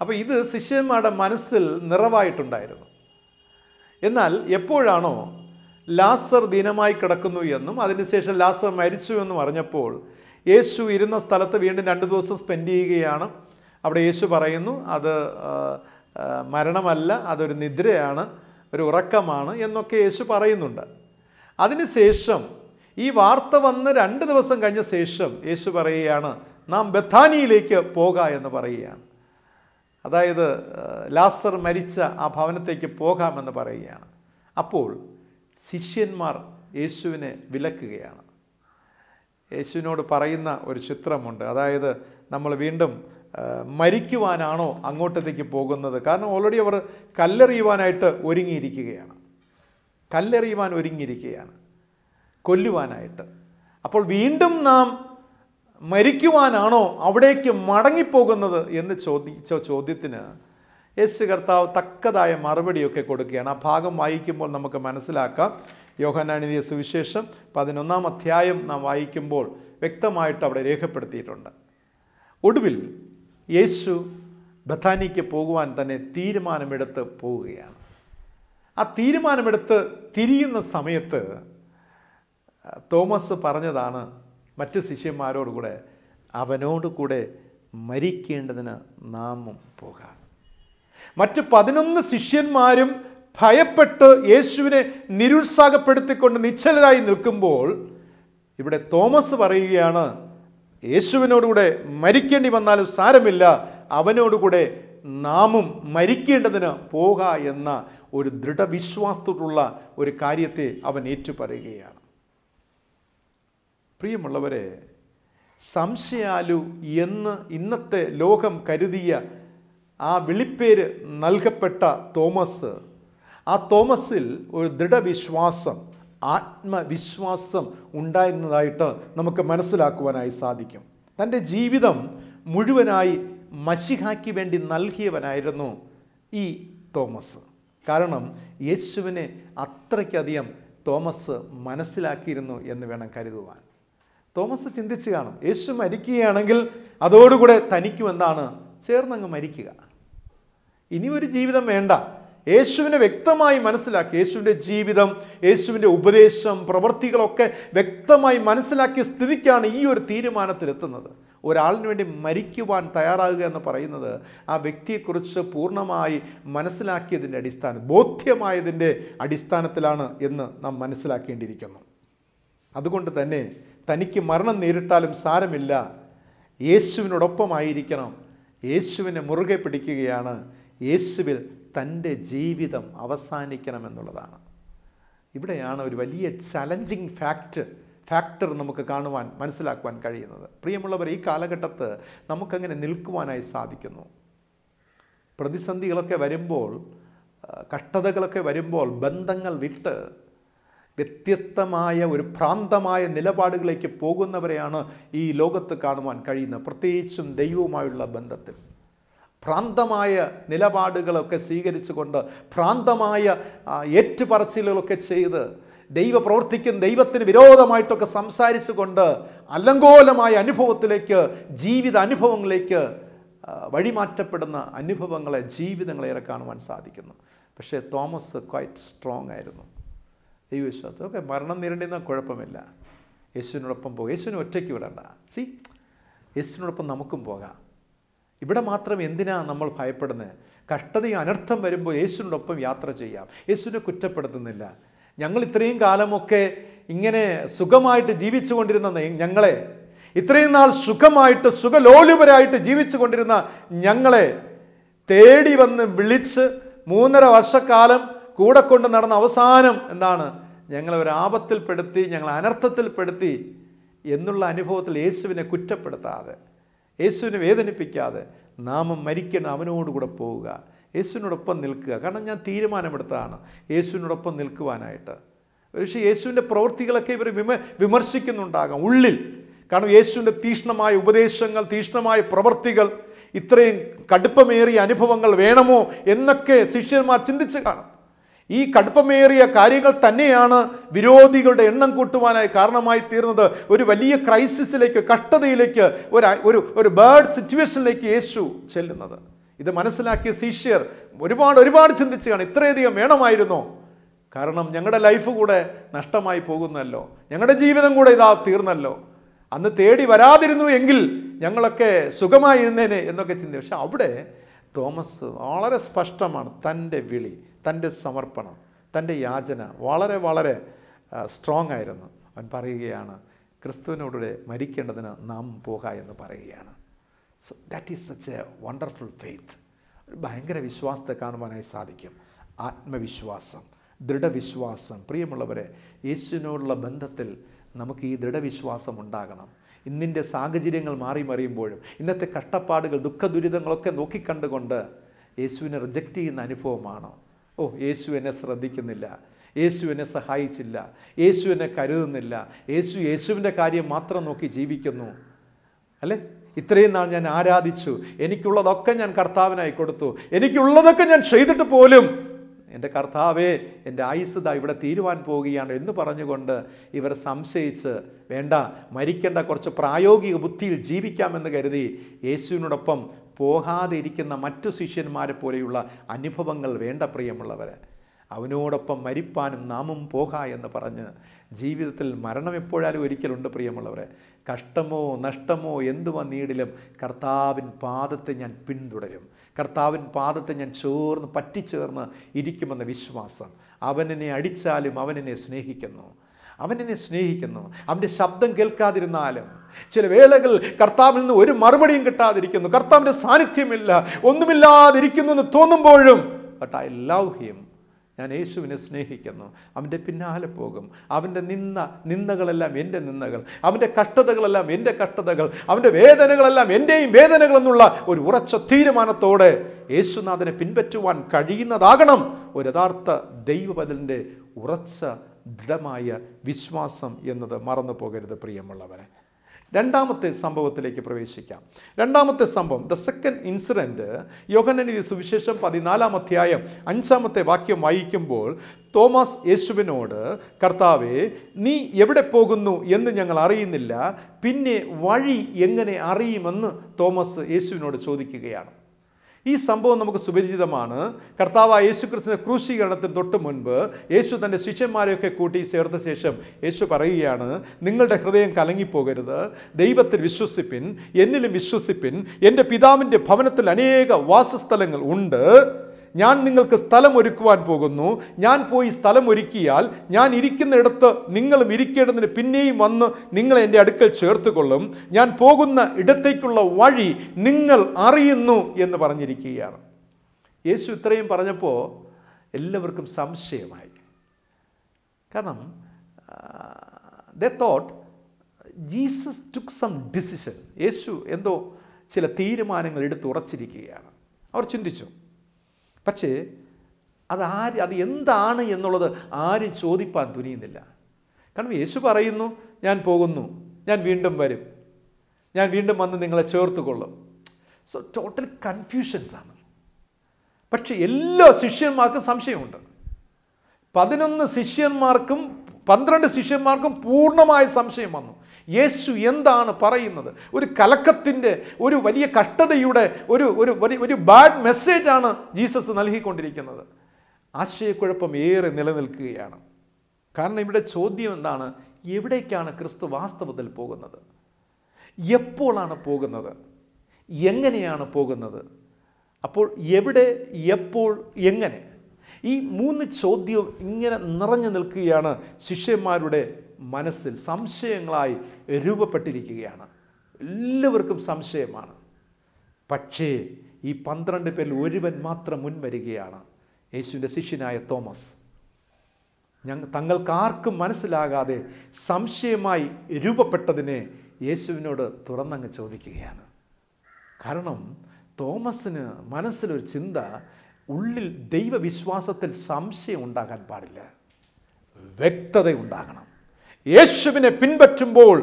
അപ്പോൾ ഇത് ശിഷ്യന്മാരുടെ മനസ്സിൽ നിറവായിട്ടുണ്ടായിരുന്നു എന്നാൽ എപ്പോഴാണോ ലാസർ ദീനമായി കിടക്കുന്നു എന്നും അതിനുശേഷം ലാസർ മരിച്ചു എന്നും അറിഞ്ഞപ്പോൾ യേശു ഇരുന്ന സ്ഥലത്ത് വീണ്ടും രണ്ട് ദിവസം സ്പെൻഡ് ചെയ്യുകയാണ് അവിടെ യേശു പറയുന്നു അത് മരണമല്ല അതൊരു നിദ്രയാണ് ഒരു ഉറക്കമാണ് എന്നൊക്കെ യേശു പറയുന്നുണ്ട് അതിനുശേഷം ഈ വാർത്ത വന്ന് രണ്ട് ദിവസം കഴിഞ്ഞ ശേഷം യേശു പറയുകയാണ് നാം ബഥാനിയിലേക്ക് പോക എന്ന് പറയുകയാണ് അതായത് ലാസർ മരിച്ച ആ ഭവനത്തേക്ക് പോകാമെന്ന് പറയുകയാണ് അപ്പോൾ ശിഷ്യന്മാർ യേശുവിനെ വിലക്കുകയാണ് യേശുവിനോട് പറയുന്ന ഒരു ചിത്രമുണ്ട് അതായത് നമ്മൾ വീണ്ടും മരിക്കുവാനാണോ അങ്ങോട്ടത്തേക്ക് പോകുന്നത് കാരണം ഓൾറെഡി അവർ കല്ലെറിയുവാനായിട്ട് ഒരുങ്ങിയിരിക്കുകയാണ് കല്ലെറിയുവാൻ ഒരുങ്ങിയിരിക്കുകയാണ് കൊല്ലുവാനായിട്ട് അപ്പോൾ വീണ്ടും നാം മരിക്കുവാനാണോ അവിടേക്ക് മടങ്ങിപ്പോകുന്നത് എന്ന് ചോദിച്ച ചോദ്യത്തിന് യേശു കർത്താവ് തക്കതായ മറുപടിയൊക്കെ കൊടുക്കുകയാണ് ആ ഭാഗം വായിക്കുമ്പോൾ നമുക്ക് മനസ്സിലാക്കാം യോഹനാനിതിയ സുവിശേഷം പതിനൊന്നാം അധ്യായം നാം വായിക്കുമ്പോൾ വ്യക്തമായിട്ട് അവിടെ രേഖപ്പെടുത്തിയിട്ടുണ്ട് ഒടുവിൽ യേശു ബഥാനിക്ക് പോകുവാൻ തന്നെ തീരുമാനമെടുത്ത് പോവുകയാണ് ആ തീരുമാനമെടുത്ത് തിരിയുന്ന സമയത്ത് തോമസ് പറഞ്ഞതാണ് മറ്റ് ശിഷ്യന്മാരോടുകൂടെ അവനോട് കൂടെ മരിക്കേണ്ടതിന് നാമം പോകാം മറ്റ് പതിനൊന്ന് ശിഷ്യന്മാരും ഭയപ്പെട്ട് യേശുവിനെ നിരുത്സാഹപ്പെടുത്തിക്കൊണ്ട് നിശ്ചലരായി നിൽക്കുമ്പോൾ ഇവിടെ തോമസ് പറയുകയാണ് യേശുവിനോടുകൂടെ മരിക്കേണ്ടി വന്നാലും സാരമില്ല അവനോടുകൂടെ നാമും മരിക്കേണ്ടതിന് പോക എന്ന ഒരു ദൃഢവിശ്വാസത്തോടുള്ള ഒരു കാര്യത്തെ അവൻ ഏറ്റുപറയുകയാണ് പ്രിയമുള്ളവരെ സംശയാലു എന്ന് ഇന്നത്തെ ലോകം കരുതിയ ആ വിളിപ്പേര് നൽകപ്പെട്ട തോമസ് ആ തോമസിൽ ഒരു ദൃഢവിശ്വാസം ആത്മവിശ്വാസം ഉണ്ടായിരുന്നതായിട്ട് നമുക്ക് മനസ്സിലാക്കുവാനായി സാധിക്കും തൻ്റെ ജീവിതം മുഴുവനായി മഷിഹാക്കി വേണ്ടി നൽകിയവനായിരുന്നു ഈ തോമസ് കാരണം യേശുവിനെ അത്രയ്ക്കധികം തോമസ് മനസ്സിലാക്കിയിരുന്നു എന്ന് വേണം കരുതുവാൻ തോമസ് ചിന്തിച്ചു കാണും യേശു മരിക്കുകയാണെങ്കിൽ അതോടുകൂടെ തനിക്കും എന്താണ് ചേർന്നങ്ങ് മരിക്കുക ഇനി ഒരു ജീവിതം വേണ്ട യേശുവിനെ വ്യക്തമായി മനസ്സിലാക്കി യേശുവിൻ്റെ ജീവിതം യേശുവിൻ്റെ ഉപദേശം പ്രവൃത്തികളൊക്കെ വ്യക്തമായി മനസ്സിലാക്കിയ സ്ഥിതിക്കാണ് ഈ ഒരു തീരുമാനത്തിലെത്തുന്നത് ഒരാളിന് വേണ്ടി മരിക്കുവാൻ തയ്യാറാകുക എന്ന് പറയുന്നത് ആ വ്യക്തിയെക്കുറിച്ച് പൂർണ്ണമായി മനസ്സിലാക്കിയതിൻ്റെ അടിസ്ഥാനം ബോധ്യമായതിൻ്റെ അടിസ്ഥാനത്തിലാണ് എന്ന് നാം മനസ്സിലാക്കേണ്ടിയിരിക്കുന്നു അതുകൊണ്ട് തന്നെ തനിക്ക് മരണം നേരിട്ടാലും സാരമില്ല യേശുവിനോടൊപ്പമായിരിക്കണം യേശുവിനെ മുറുകെ പിടിക്കുകയാണ് യേശുവിൽ തൻ്റെ ജീവിതം അവസാനിക്കണമെന്നുള്ളതാണ് ഇവിടെയാണ് ഒരു വലിയ ചലഞ്ചിങ് ഫാക്റ്റ് ഫാക്ടർ നമുക്ക് കാണുവാൻ മനസ്സിലാക്കുവാൻ കഴിയുന്നത് പ്രിയമുള്ളവർ ഈ കാലഘട്ടത്ത് നമുക്കങ്ങനെ നിൽക്കുവാനായി സാധിക്കുന്നു പ്രതിസന്ധികളൊക്കെ വരുമ്പോൾ കഷ്ടതകളൊക്കെ വരുമ്പോൾ ബന്ധങ്ങൾ വിട്ട് വ്യത്യസ്തമായ ഒരു ഭ്രാന്തമായ നിലപാടുകളിലേക്ക് പോകുന്നവരെയാണ് ഈ ലോകത്ത് കാണുവാൻ കഴിയുന്നത് പ്രത്യേകിച്ചും ദൈവവുമായുള്ള ബന്ധത്തിൽ ഭ്രാന്തമായ നിലപാടുകളൊക്കെ സ്വീകരിച്ചുകൊണ്ട് ഭ്രാന്തമായ ഏറ്റുപറച്ചിലുകളൊക്കെ ചെയ്ത് ദൈവ പ്രവർത്തിക്കും ദൈവത്തിന് വിരോധമായിട്ടൊക്കെ സംസാരിച്ചുകൊണ്ട് അലങ്കോലമായ അനുഭവത്തിലേക്ക് ജീവിത അനുഭവങ്ങളിലേക്ക് വഴിമാറ്റപ്പെടുന്ന അനുഭവങ്ങളെ ജീവിതങ്ങളേറെ കാണുവാൻ സാധിക്കുന്നു പക്ഷേ തോമസ് ക്വൈറ്റ് സ്ട്രോങ് ആയിരുന്നു ദൈവവിശ്വാസം ഓക്കെ മരണം നേരിടുന്ന കുഴപ്പമില്ല യേശുവിനോടൊപ്പം പോകുക യേശുവിന് ഒറ്റയ്ക്ക് വിടണ്ട സി യേശുവിനോടൊപ്പം നമുക്കും പോകാം ഇവിടെ മാത്രം എന്തിനാ നമ്മൾ ഭയപ്പെടുന്നത് കഷ്ടതയും അനർത്ഥം വരുമ്പോൾ യേശുവിനോടൊപ്പം യാത്ര ചെയ്യാം യേശുവിനെ കുറ്റപ്പെടുത്തുന്നില്ല ഞങ്ങൾ ഇത്രയും കാലമൊക്കെ ഇങ്ങനെ സുഖമായിട്ട് ജീവിച്ചു കൊണ്ടിരുന്ന ഞങ്ങളെ ഇത്രയും നാൾ സുഖമായിട്ട് സുഖലോലുപരായിട്ട് ജീവിച്ചു കൊണ്ടിരുന്ന ഞങ്ങളെ തേടി വന്ന് വിളിച്ച് മൂന്നര വർഷക്കാലം കൂടെ കൊണ്ട് നടന്ന അവസാനം എന്താണ് ഞങ്ങളെ ഒരു ആപത്തിൽപ്പെടുത്തി ഞങ്ങളെ അനർത്ഥത്തിൽപ്പെടുത്തി എന്നുള്ള അനുഭവത്തിൽ യേശുവിനെ കുറ്റപ്പെടുത്താതെ യേശുവിനെ വേദനിപ്പിക്കാതെ നാമം മരിക്കണം അവനോടുകൂടെ പോവുക യേശുവിനോടൊപ്പം നിൽക്കുക കാരണം ഞാൻ തീരുമാനമെടുത്തതാണ് യേശുവിനോടൊപ്പം നിൽക്കുവാനായിട്ട് പക്ഷേ യേശുവിൻ്റെ പ്രവൃത്തികളൊക്കെ ഇവർ വിമ വിമർശിക്കുന്നുണ്ടാകാം ഉള്ളിൽ കാരണം യേശുവിൻ്റെ തീഷ്ണമായ ഉപദേശങ്ങൾ തീഷ്ണമായ പ്രവൃത്തികൾ ഇത്രയും കടുപ്പമേറിയ അനുഭവങ്ങൾ വേണമോ എന്നൊക്കെ ശിഷ്യന്മാർ ചിന്തിച്ച് കാണും ഈ കടുപ്പമേറിയ കാര്യങ്ങൾ തന്നെയാണ് വിരോധികളുടെ എണ്ണം കൂട്ടുവാനായി കാരണമായി തീർന്നത് ഒരു വലിയ ക്രൈസിസിലേക്ക് കഷ്ടതയിലേക്ക് ഒരു ഒരു ബേർഡ് സിറ്റുവേഷനിലേക്ക് യേശു ചെല്ലുന്നത് ഇത് മനസ്സിലാക്കിയ ശിഷ്യർ ഒരുപാട് ഒരുപാട് ചിന്തിച്ചാണ് ഇത്രയധികം വേണമായിരുന്നോ കാരണം ഞങ്ങളുടെ ലൈഫ് കൂടെ നഷ്ടമായി പോകുന്നല്ലോ ഞങ്ങളുടെ ജീവിതം കൂടെ ഇതാ തീർന്നല്ലോ അന്ന് തേടി വരാതിരുന്നു എങ്കിൽ ഞങ്ങളൊക്കെ സുഖമായിരുന്നേനെ എന്നൊക്കെ ചിന്തി പക്ഷെ അവിടെ തോമസ് വളരെ സ്പഷ്ടമാണ് തൻ്റെ വിളി തൻ്റെ സമർപ്പണം തൻ്റെ യാചന വളരെ വളരെ സ്ട്രോങ് ആയിരുന്നു അവൻ പറയുകയാണ് ക്രിസ്തുവിനോടുകൂടെ മരിക്കേണ്ടതിന് നാം പോക എന്ന് പറയുകയാണ് so that is such a wonderful faith ഒരു ഭയങ്കര വിശ്വാസത്തെ കാണുവാനായി സാധിക്കും ആത്മവിശ്വാസം ദൃഢവിശ്വാസം പ്രിയമുള്ളവരെ യേശുവിനോടുള്ള ബന്ധത്തിൽ നമുക്ക് ഈ ദൃഢവിശ്വാസം ഉണ്ടാകണം ഇന്നിൻ്റെ സാഹചര്യങ്ങൾ മാറി മറിയുമ്പോഴും ഇന്നത്തെ കഷ്ടപ്പാടുകൾ ദുഃഖ ദുരിതങ്ങളൊക്കെ നോക്കിക്കണ്ടുകൊണ്ട് യേശുവിനെ റിജക്റ്റ് ചെയ്യുന്ന അനുഭവമാണോ ഓ യേശു എന്നെ ശ്രദ്ധിക്കുന്നില്ല യേശു എന്നെ സഹായിച്ചില്ല യേശു എന്നെ കരുതുന്നില്ല യേശു യേശുവിൻ്റെ കാര്യം മാത്രം നോക്കി ജീവിക്കുന്നു അല്ലേ ഇത്രയും നാൾ ഞാൻ ആരാധിച്ചു എനിക്കുള്ളതൊക്കെ ഞാൻ കർത്താവിനായി കൊടുത്തു എനിക്കുള്ളതൊക്കെ ഞാൻ ചെയ്തിട്ട് പോലും എൻ്റെ കർത്താവേ എൻ്റെ ആയുസ്സത ഇവിടെ തീരുവാൻ പോവുകയാണ് എന്ന് പറഞ്ഞുകൊണ്ട് ഇവർ സംശയിച്ച് വേണ്ട മരിക്കേണ്ട കുറച്ച് പ്രായോഗിക ബുദ്ധിയിൽ ജീവിക്കാമെന്ന് കരുതി യേശുവിനോടൊപ്പം പോകാതെ ഇരിക്കുന്ന മറ്റു ശിഷ്യന്മാരെ പോലെയുള്ള അനുഭവങ്ങൾ വേണ്ട പ്രിയമുള്ളവർ അവനോടൊപ്പം മരിപ്പാനും നാമും പോക എന്ന് പറഞ്ഞ് ജീവിതത്തിൽ മരണം എപ്പോഴാലും ഒരിക്കലുണ്ട് പ്രിയമുള്ളവരെ കഷ്ടമോ നഷ്ടമോ എന്തു വന്നീടിലും കർത്താവിൻ പാദത്തെ ഞാൻ പിന്തുടരും കർത്താവിൻ പാദത്തെ ഞാൻ ചേർന്ന് പറ്റിച്ചേർന്ന് ഇരിക്കുമെന്ന വിശ്വാസം അവനെന്നെ അടിച്ചാലും അവനെന്നെ സ്നേഹിക്കുന്നു അവനെന്നെ സ്നേഹിക്കുന്നു അവൻ്റെ ശബ്ദം കേൾക്കാതിരുന്നാലും ചില വേളകൾ കർത്താവിൽ നിന്ന് ഒരു മറുപടിയും കിട്ടാതിരിക്കുന്നു കർത്താവിൻ്റെ സാന്നിധ്യമില്ല ഒന്നുമില്ലാതിരിക്കുന്നു എന്ന് തോന്നുമ്പോഴും ബട്ട് ഐ ലവ് ഹിം ഞാൻ യേശുവിനെ സ്നേഹിക്കുന്നു അവൻ്റെ പിന്നാലെ പോകും അവൻ്റെ നിന്ന നിന്ദകളെല്ലാം എൻ്റെ നിന്ദകൾ അവൻ്റെ കഷ്ടതകളെല്ലാം എൻ്റെ കഷ്ടതകൾ അവൻ്റെ വേദനകളെല്ലാം എൻ്റെയും വേദനകളെന്നുള്ള ഒരു ഉറച്ച തീരുമാനത്തോടെ യേശുനാഥനെ പിൻപറ്റുവാൻ കഴിയുന്നതാകണം ഒരു യഥാർത്ഥ ദൈവബദലിൻ്റെ ഉറച്ച ദൃഢമായ വിശ്വാസം എന്നത് മറന്നു പോകരുത് പ്രിയമുള്ളവരെ രണ്ടാമത്തെ സംഭവത്തിലേക്ക് പ്രവേശിക്കാം രണ്ടാമത്തെ സംഭവം ദ സെക്കൻഡ് ഇൻസിഡൻറ്റ് യോഹനനിധി സുവിശേഷം പതിനാലാം അധ്യായം അഞ്ചാമത്തെ വാക്യം വായിക്കുമ്പോൾ തോമസ് യേശുവിനോട് കർത്താവെ നീ എവിടെ പോകുന്നു എന്ന് ഞങ്ങൾ അറിയുന്നില്ല പിന്നെ വഴി എങ്ങനെ അറിയുമെന്ന് തോമസ് യേശുവിനോട് ചോദിക്കുകയാണ് ഈ സംഭവം നമുക്ക് സുപരിചിതമാണ് കർത്താവ് ക്രിസ്തുവിൻ്റെ ക്രൂശീകരണത്തിന് തൊട്ട് മുൻപ് യേശു തൻ്റെ ശിഷ്യന്മാരെയൊക്കെ കൂട്ടി ചേർത്ത ശേഷം യേശു പറയുകയാണ് നിങ്ങളുടെ ഹൃദയം കലങ്ങിപ്പോകരുത് ദൈവത്തിൽ വിശ്വസിപ്പിൻ എന്നിലും വിശ്വസിപ്പിൻ എൻ്റെ പിതാവിൻ്റെ ഭവനത്തിൽ അനേക വാസസ്ഥലങ്ങൾ ഉണ്ട് ഞാൻ നിങ്ങൾക്ക് സ്ഥലം ഒരുക്കുവാൻ പോകുന്നു ഞാൻ പോയി സ്ഥലം ഒരുക്കിയാൽ ഞാൻ ഇരിക്കുന്നിടത്ത് നിങ്ങളും ഇരിക്കേണ്ടതിന് പിന്നെയും വന്ന് നിങ്ങളെ എൻ്റെ അടുക്കൽ ചേർത്ത് കൊള്ളും ഞാൻ പോകുന്ന ഇടത്തേക്കുള്ള വഴി നിങ്ങൾ അറിയുന്നു എന്ന് പറഞ്ഞിരിക്കുകയാണ് യേശു ഇത്രയും പറഞ്ഞപ്പോൾ എല്ലാവർക്കും സംശയമായി കാരണം the thought Jesus took some decision യേശു എന്തോ ചില തീരുമാനങ്ങൾ എടുത്ത് ഉറച്ചിരിക്കുകയാണ് അവർ ചിന്തിച്ചു പക്ഷേ അത് ആര് അത് എന്താണ് എന്നുള്ളത് ആരും ചോദിപ്പാൻ തുനിയുന്നില്ല കാരണം യേശു പറയുന്നു ഞാൻ പോകുന്നു ഞാൻ വീണ്ടും വരും ഞാൻ വീണ്ടും വന്ന് നിങ്ങളെ ചേർത്ത് കൊള്ളും സോ ടോട്ടൽ കൺഫ്യൂഷൻസാണ് പക്ഷെ എല്ലാ ശിഷ്യന്മാർക്കും സംശയമുണ്ട് പതിനൊന്ന് ശിഷ്യന്മാർക്കും പന്ത്രണ്ട് ശിഷ്യന്മാർക്കും പൂർണ്ണമായ സംശയം വന്നു യേശു എന്താണ് പറയുന്നത് ഒരു കലക്കത്തിൻ്റെ ഒരു വലിയ കഷ്ടതയുടെ ഒരു ഒരു ഒരു ബാഡ് മെസ്സേജാണ് ജീസസ് നൽകിക്കൊണ്ടിരിക്കുന്നത് ആശയക്കുഴപ്പം ഏറെ നിലനിൽക്കുകയാണ് കാരണം ഇവിടെ ചോദ്യം എന്താണ് എവിടേക്കാണ് ക്രിസ്തു വാസ്തവത്തിൽ പോകുന്നത് എപ്പോഴാണ് പോകുന്നത് എങ്ങനെയാണ് പോകുന്നത് അപ്പോൾ എവിടെ എപ്പോൾ എങ്ങനെ ഈ മൂന്ന് ചോദ്യം ഇങ്ങനെ നിറഞ്ഞു നിൽക്കുകയാണ് ശിഷ്യന്മാരുടെ മനസ്സിൽ സംശയങ്ങളായി രൂപപ്പെട്ടിരിക്കുകയാണ് എല്ലാവർക്കും സംശയമാണ് പക്ഷേ ഈ പന്ത്രണ്ട് പേരിൽ ഒരുവൻ മാത്രം മുൻവരികയാണ് യേശുവിൻ്റെ ശിഷ്യനായ തോമസ് ഞങ്ങൾ തങ്ങൾക്കാർക്കും മനസ്സിലാകാതെ സംശയമായി രൂപപ്പെട്ടതിനെ യേശുവിനോട് തുറന്നങ്ങ് ചോദിക്കുകയാണ് കാരണം തോമസിന് മനസ്സിലൊരു ചിന്ത ഉള്ളിൽ ദൈവവിശ്വാസത്തിൽ സംശയം ഉണ്ടാകാൻ പാടില്ല വ്യക്തത ഉണ്ടാകണം യേശുവിനെ പിൻപറ്റുമ്പോൾ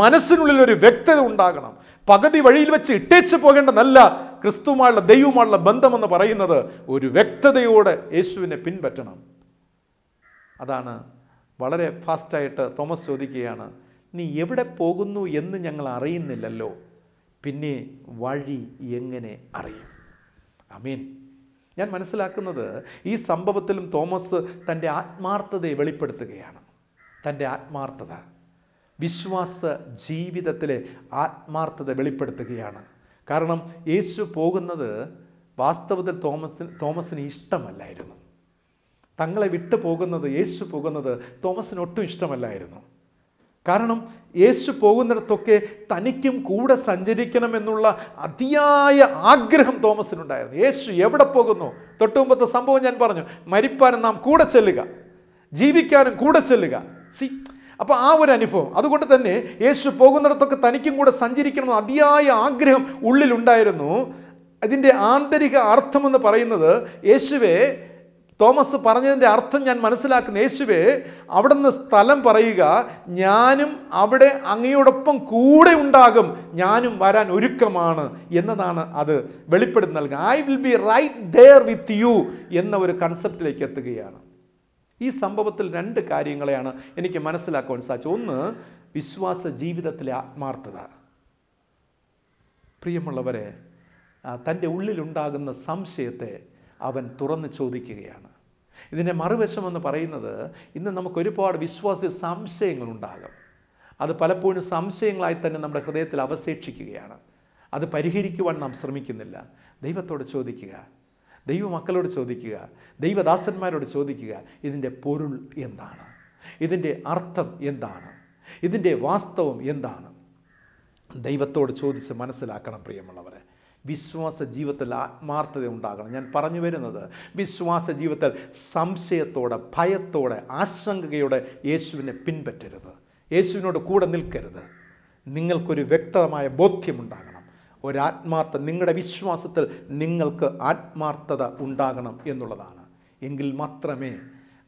മനസ്സിനുള്ളിൽ ഒരു വ്യക്തത ഉണ്ടാകണം പകുതി വഴിയിൽ വെച്ച് ഇട്ടേച്ച് പോകേണ്ടതല്ല ക്രിസ്തുമായുള്ള ദൈവമായുള്ള ബന്ധമെന്ന് പറയുന്നത് ഒരു വ്യക്തതയോടെ യേശുവിനെ പിൻപറ്റണം അതാണ് വളരെ ഫാസ്റ്റായിട്ട് തോമസ് ചോദിക്കുകയാണ് നീ എവിടെ പോകുന്നു എന്ന് ഞങ്ങൾ അറിയുന്നില്ലല്ലോ പിന്നെ വഴി എങ്ങനെ അറിയും അമീൻ ഞാൻ മനസ്സിലാക്കുന്നത് ഈ സംഭവത്തിലും തോമസ് തൻ്റെ ആത്മാർത്ഥതയെ വെളിപ്പെടുത്തുകയാണ് തൻ്റെ ആത്മാർത്ഥത വിശ്വാസ ജീവിതത്തിലെ ആത്മാർത്ഥത വെളിപ്പെടുത്തുകയാണ് കാരണം യേശു പോകുന്നത് വാസ്തവത്തിൽ തോമസിന് തോമസിന് ഇഷ്ടമല്ലായിരുന്നു തങ്ങളെ വിട്ടു പോകുന്നത് യേശു പോകുന്നത് തോമസിന് ഒട്ടും ഇഷ്ടമല്ലായിരുന്നു കാരണം യേശു പോകുന്നിടത്തൊക്കെ തനിക്കും കൂടെ സഞ്ചരിക്കണമെന്നുള്ള അതിയായ ആഗ്രഹം തോമസിനുണ്ടായിരുന്നു യേശു എവിടെ പോകുന്നു തൊട്ടുമുമ്പത്തെ സംഭവം ഞാൻ പറഞ്ഞു മരിപ്പാനും നാം കൂടെ ചെല്ലുക ജീവിക്കാനും കൂടെ ചെല്ലുക സി അപ്പോൾ ആ ഒരു അനുഭവം അതുകൊണ്ട് തന്നെ യേശു പോകുന്നിടത്തൊക്കെ തനിക്കും കൂടെ സഞ്ചരിക്കണം അതിയായ ആഗ്രഹം ഉള്ളിലുണ്ടായിരുന്നു അതിൻ്റെ ആന്തരിക അർത്ഥമെന്ന് പറയുന്നത് യേശുവെ തോമസ് പറഞ്ഞതിൻ്റെ അർത്ഥം ഞാൻ മനസ്സിലാക്കുന്ന യേശുവെ അവിടെ നിന്ന് സ്ഥലം പറയുക ഞാനും അവിടെ അങ്ങയോടൊപ്പം കൂടെ ഉണ്ടാകും ഞാനും വരാൻ ഒരുക്കമാണ് എന്നതാണ് അത് വെളിപ്പെടുത്തി നൽകുക I will be right there with you എന്ന ഒരു കൺസെപ്റ്റിലേക്ക് എത്തുകയാണ് ഈ സംഭവത്തിൽ രണ്ട് കാര്യങ്ങളെയാണ് എനിക്ക് മനസ്സിലാക്കുവാൻ സാധിച്ചത് ഒന്ന് വിശ്വാസ ജീവിതത്തിലെ ആത്മാർത്ഥത പ്രിയമുള്ളവരെ തൻ്റെ ഉള്ളിലുണ്ടാകുന്ന സംശയത്തെ അവൻ തുറന്ന് ചോദിക്കുകയാണ് ഇതിൻ്റെ മറുവശമെന്ന് പറയുന്നത് ഇന്ന് നമുക്കൊരുപാട് വിശ്വാസ സംശയങ്ങളുണ്ടാകും അത് പലപ്പോഴും സംശയങ്ങളായി തന്നെ നമ്മുടെ ഹൃദയത്തിൽ അവശേഷിക്കുകയാണ് അത് പരിഹരിക്കുവാൻ നാം ശ്രമിക്കുന്നില്ല ദൈവത്തോട് ചോദിക്കുക ദൈവമക്കളോട് ചോദിക്കുക ദൈവദാസന്മാരോട് ചോദിക്കുക ഇതിൻ്റെ പൊരുൾ എന്താണ് ഇതിൻ്റെ അർത്ഥം എന്താണ് ഇതിൻ്റെ വാസ്തവം എന്താണ് ദൈവത്തോട് ചോദിച്ച് മനസ്സിലാക്കണം പ്രിയമുള്ളവരെ വിശ്വാസ ജീവിതത്തിൽ ആത്മാർത്ഥത ഉണ്ടാകണം ഞാൻ പറഞ്ഞു വരുന്നത് വിശ്വാസ ജീവിതത്തിൽ സംശയത്തോടെ ഭയത്തോടെ ആശങ്കയോടെ യേശുവിനെ പിൻപറ്റരുത് യേശുവിനോട് കൂടെ നിൽക്കരുത് നിങ്ങൾക്കൊരു വ്യക്തമായ ബോധ്യമുണ്ടാകണം ഒരാത്മാർത്ഥ നിങ്ങളുടെ വിശ്വാസത്തിൽ നിങ്ങൾക്ക് ആത്മാർത്ഥത ഉണ്ടാകണം എന്നുള്ളതാണ് എങ്കിൽ മാത്രമേ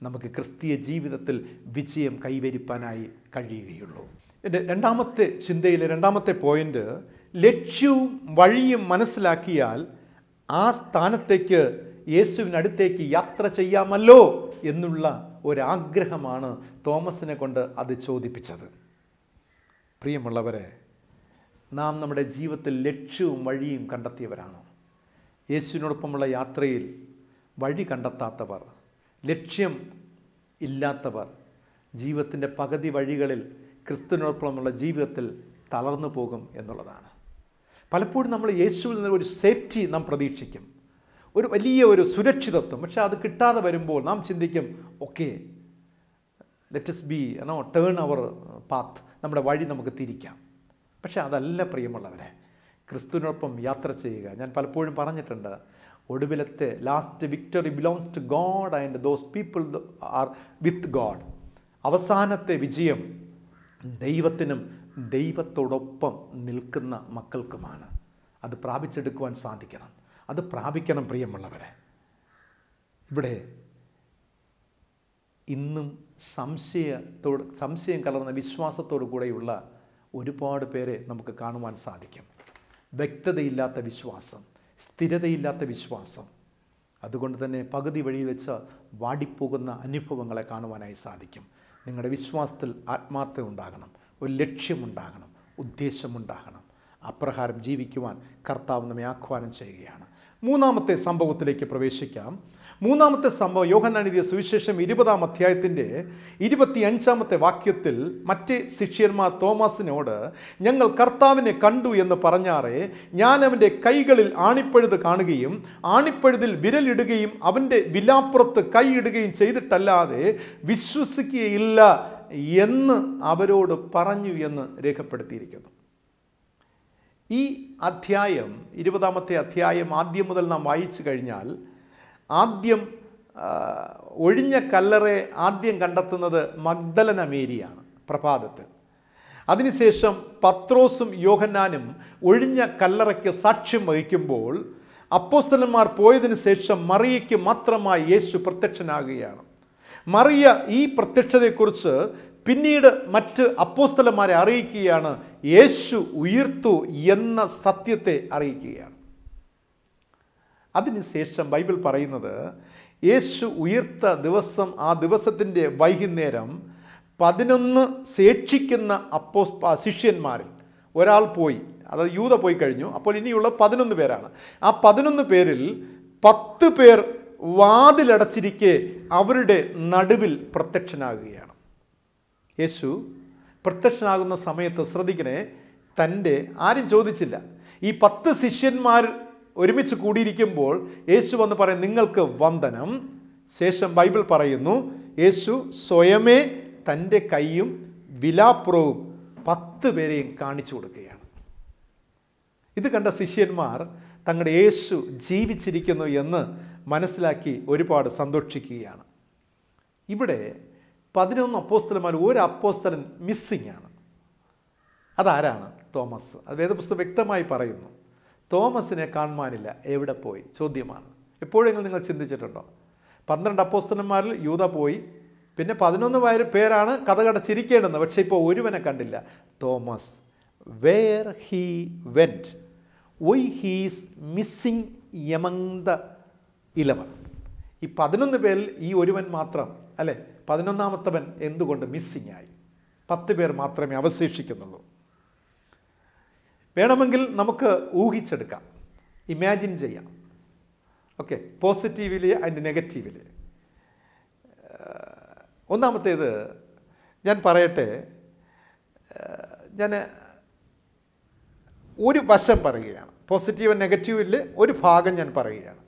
നമുക്ക് ക്രിസ്തീയ ജീവിതത്തിൽ വിജയം കൈവരിപ്പാനായി കഴിയുകയുള്ളൂ എൻ്റെ രണ്ടാമത്തെ ചിന്തയിലെ രണ്ടാമത്തെ പോയിൻ്റ് ലക്ഷ്യവും വഴിയും മനസ്സിലാക്കിയാൽ ആ സ്ഥാനത്തേക്ക് യേശുവിനടുത്തേക്ക് യാത്ര ചെയ്യാമല്ലോ എന്നുള്ള ഒരാഗ്രഹമാണ് തോമസിനെ കൊണ്ട് അത് ചോദിപ്പിച്ചത് പ്രിയമുള്ളവരെ നാം നമ്മുടെ ജീവിതത്തിൽ ലക്ഷ്യവും വഴിയും കണ്ടെത്തിയവരാണോ യേശുവിനോടൊപ്പമുള്ള യാത്രയിൽ വഴി കണ്ടെത്താത്തവർ ലക്ഷ്യം ഇല്ലാത്തവർ ജീവിതത്തിൻ്റെ പകുതി വഴികളിൽ ക്രിസ്തുവിനോടൊപ്പമുള്ള ജീവിതത്തിൽ തളർന്നു പോകും എന്നുള്ളതാണ് പലപ്പോഴും നമ്മൾ യേശുവിൽ നിന്ന് ഒരു സേഫ്റ്റി നാം പ്രതീക്ഷിക്കും ഒരു വലിയ ഒരു സുരക്ഷിതത്വം പക്ഷേ അത് കിട്ടാതെ വരുമ്പോൾ നാം ചിന്തിക്കും okay let's be no turn our path നമ്മുടെ വഴി നമുക്ക് തിരിക്കാം പക്ഷേ അതല്ല പ്രിയമുള്ളവരെ ക്രിസ്തുവിനൊപ്പം യാത്ര ചെയ്യുക ഞാൻ പലപ്പോഴും പറഞ്ഞിട്ടുണ്ട് ഒടുവിലത്തെ last victory belongs to God and those people are with God അവസാനത്തെ വിജയം ദൈവത്തിനും ദൈവത്തോടൊപ്പം നിൽക്കുന്ന മക്കൾക്കുമാണ് അത് പ്രാപിച്ചെടുക്കുവാൻ സാധിക്കണം അത് പ്രാപിക്കണം പ്രിയമുള്ളവരെ ഇവിടെ ഇന്നും സംശയത്തോട് സംശയം കലർന്ന വിശ്വാസത്തോടു കൂടെയുള്ള ഒരുപാട് പേരെ നമുക്ക് കാണുവാൻ സാധിക്കും വ്യക്തതയില്ലാത്ത വിശ്വാസം സ്ഥിരതയില്ലാത്ത വിശ്വാസം അതുകൊണ്ട് തന്നെ പകുതി വഴി വെച്ച് വാടിപ്പോകുന്ന അനുഭവങ്ങളെ കാണുവാനായി സാധിക്കും നിങ്ങളുടെ വിശ്വാസത്തിൽ ആത്മാർത്ഥത ഉണ്ടാകണം ഒരു ലക്ഷ്യമുണ്ടാകണം ഉദ്ദേശമുണ്ടാകണം അപ്രകാരം ജീവിക്കുവാൻ കർത്താവ് നമ്മെ ആഹ്വാനം ചെയ്യുകയാണ് മൂന്നാമത്തെ സംഭവത്തിലേക്ക് പ്രവേശിക്കാം മൂന്നാമത്തെ സംഭവം യോഹന്നാനിതിയ സുവിശേഷം ഇരുപതാം അധ്യായത്തിൻ്റെ ഇരുപത്തിയഞ്ചാമത്തെ വാക്യത്തിൽ മറ്റ് ശിഷ്യന്മാർ തോമസിനോട് ഞങ്ങൾ കർത്താവിനെ കണ്ടു എന്ന് പറഞ്ഞാറേ ഞാൻ അവൻ്റെ കൈകളിൽ ആണിപ്പഴുത് കാണുകയും ആണിപ്പഴുതിൽ വിരലിടുകയും അവൻ്റെ വിലാപ്പുറത്ത് കൈയിടുകയും ചെയ്തിട്ടല്ലാതെ വിശ്വസിക്കുകയില്ല എന്ന് അവരോട് പറഞ്ഞു എന്ന് രേഖപ്പെടുത്തിയിരിക്കുന്നു ഈ അധ്യായം ഇരുപതാമത്തെ അധ്യായം ആദ്യം മുതൽ നാം വായിച്ചു കഴിഞ്ഞാൽ ആദ്യം ഒഴിഞ്ഞ കല്ലറെ ആദ്യം കണ്ടെത്തുന്നത് മഗ്ദലന മേരിയാണ് പ്രഭാതത്തിൽ അതിനുശേഷം പത്രോസും യോഹന്നാനും ഒഴിഞ്ഞ കല്ലറയ്ക്ക് സാക്ഷ്യം വഹിക്കുമ്പോൾ അപ്പോസ്തലന്മാർ പോയതിനു ശേഷം മറിയയ്ക്ക് മാത്രമായി യേശു പ്രത്യക്ഷനാകുകയാണ് മറിയ ഈ പ്രത്യക്ഷതയെക്കുറിച്ച് പിന്നീട് മറ്റ് അപ്പോസ്തലന്മാരെ അറിയിക്കുകയാണ് യേശു ഉയർത്തു എന്ന സത്യത്തെ അറിയിക്കുകയാണ് അതിനുശേഷം ബൈബിൾ പറയുന്നത് യേശു ഉയർത്ത ദിവസം ആ ദിവസത്തിൻ്റെ വൈകുന്നേരം പതിനൊന്ന് ശേഷിക്കുന്ന അപ്പോ ശിഷ്യന്മാരിൽ ഒരാൾ പോയി അതായത് യൂത പോയി കഴിഞ്ഞു അപ്പോൾ ഇനിയുള്ള പതിനൊന്ന് പേരാണ് ആ പതിനൊന്ന് പേരിൽ പത്ത് പേർ വാതിലടച്ചിരിക്കെ അവരുടെ നടുവിൽ പ്രത്യക്ഷനാകുകയാണ് യേശു പ്രത്യക്ഷനാകുന്ന സമയത്ത് ശ്രദ്ധിക്കണേ തൻ്റെ ആരും ചോദിച്ചില്ല ഈ പത്ത് ശിഷ്യന്മാർ ഒരുമിച്ച് കൂടിയിരിക്കുമ്പോൾ യേശു വന്ന് പറയും നിങ്ങൾക്ക് വന്ദനം ശേഷം ബൈബിൾ പറയുന്നു യേശു സ്വയമേ തൻ്റെ കൈയും വിലാപ്പുറവും പത്ത് പേരെയും കാണിച്ചു കൊടുക്കുകയാണ് ഇത് കണ്ട ശിഷ്യന്മാർ തങ്ങളുടെ യേശു ജീവിച്ചിരിക്കുന്നു എന്ന് മനസ്സിലാക്കി ഒരുപാട് സന്തോഷിക്കുകയാണ് ഇവിടെ പതിനൊന്ന് അപ്പോസ്തലന്മാർ ഒരു അപ്പോസ്തലൻ മിസ്സിംഗ് ആണ് അതാരാണ് തോമസ് അത് വേദപുസ്തകം വ്യക്തമായി പറയുന്നു തോമസിനെ കാണുവാനില്ല എവിടെ പോയി ചോദ്യമാണ് എപ്പോഴെങ്കിലും നിങ്ങൾ ചിന്തിച്ചിട്ടുണ്ടോ പന്ത്രണ്ട് അപ്പോസ്തനന്മാരിൽ യൂത പോയി പിന്നെ പതിനൊന്ന് വയറ് പേരാണ് കഥകടച്ചിരിക്കേണ്ടത് പക്ഷേ ഇപ്പോൾ ഒരുവനെ കണ്ടില്ല Thomas where he went why he's missing among the eleven ഈ പതിനൊന്ന് പേരിൽ ഈ ഒരുവൻ മാത്രം അല്ലേ പതിനൊന്നാമത്തവൻ എന്തുകൊണ്ട് മിസ്സിങ് ആയി പത്ത് പേർ മാത്രമേ അവശേഷിക്കുന്നുള്ളൂ വേണമെങ്കിൽ നമുക്ക് ഊഹിച്ചെടുക്കാം ഇമാജിൻ ചെയ്യാം ഓക്കെ പോസിറ്റീവിൽ ആൻഡ് നെഗറ്റീവിൽ ഒന്നാമത്തേത് ഞാൻ പറയട്ടെ ഞാൻ ഒരു വശം പറയുകയാണ് പോസിറ്റീവ് നെഗറ്റീവിൽ ഒരു ഭാഗം ഞാൻ പറയുകയാണ്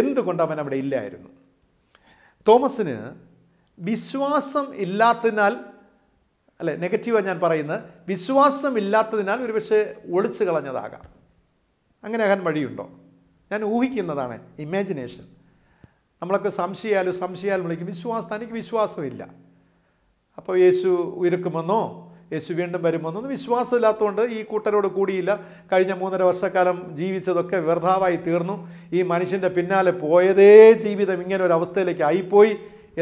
എന്തുകൊണ്ട് അവൻ അവിടെ ഇല്ലായിരുന്നു തോമസിന് വിശ്വാസം ഇല്ലാത്തതിനാൽ അല്ലെ നെഗറ്റീവാണ് ഞാൻ പറയുന്നത് വിശ്വാസം വിശ്വാസമില്ലാത്തതിനാൽ ഒരുപക്ഷെ ഒളിച്ചു കളഞ്ഞതാകാം അങ്ങനെ ആകാൻ വഴിയുണ്ടോ ഞാൻ ഊഹിക്കുന്നതാണ് ഇമാജിനേഷൻ നമ്മളൊക്കെ സംശയാലും സംശയാൽ വിളിക്കും വിശ്വാസം തനിക്ക് വിശ്വാസമില്ല അപ്പോൾ യേശു ഉയർക്കുമെന്നോ യേശു വീണ്ടും വരുമെന്നോ ഒന്നും വിശ്വാസമില്ലാത്തതുകൊണ്ട് ഈ കൂട്ടരോട് കൂടിയില്ല കഴിഞ്ഞ മൂന്നര വർഷക്കാലം ജീവിച്ചതൊക്കെ വ്യർത്ഥാവായി തീർന്നു ഈ മനുഷ്യൻ്റെ പിന്നാലെ പോയതേ ജീവിതം ഇങ്ങനെ ഒരു അവസ്ഥയിലേക്ക് ആയിപ്പോയി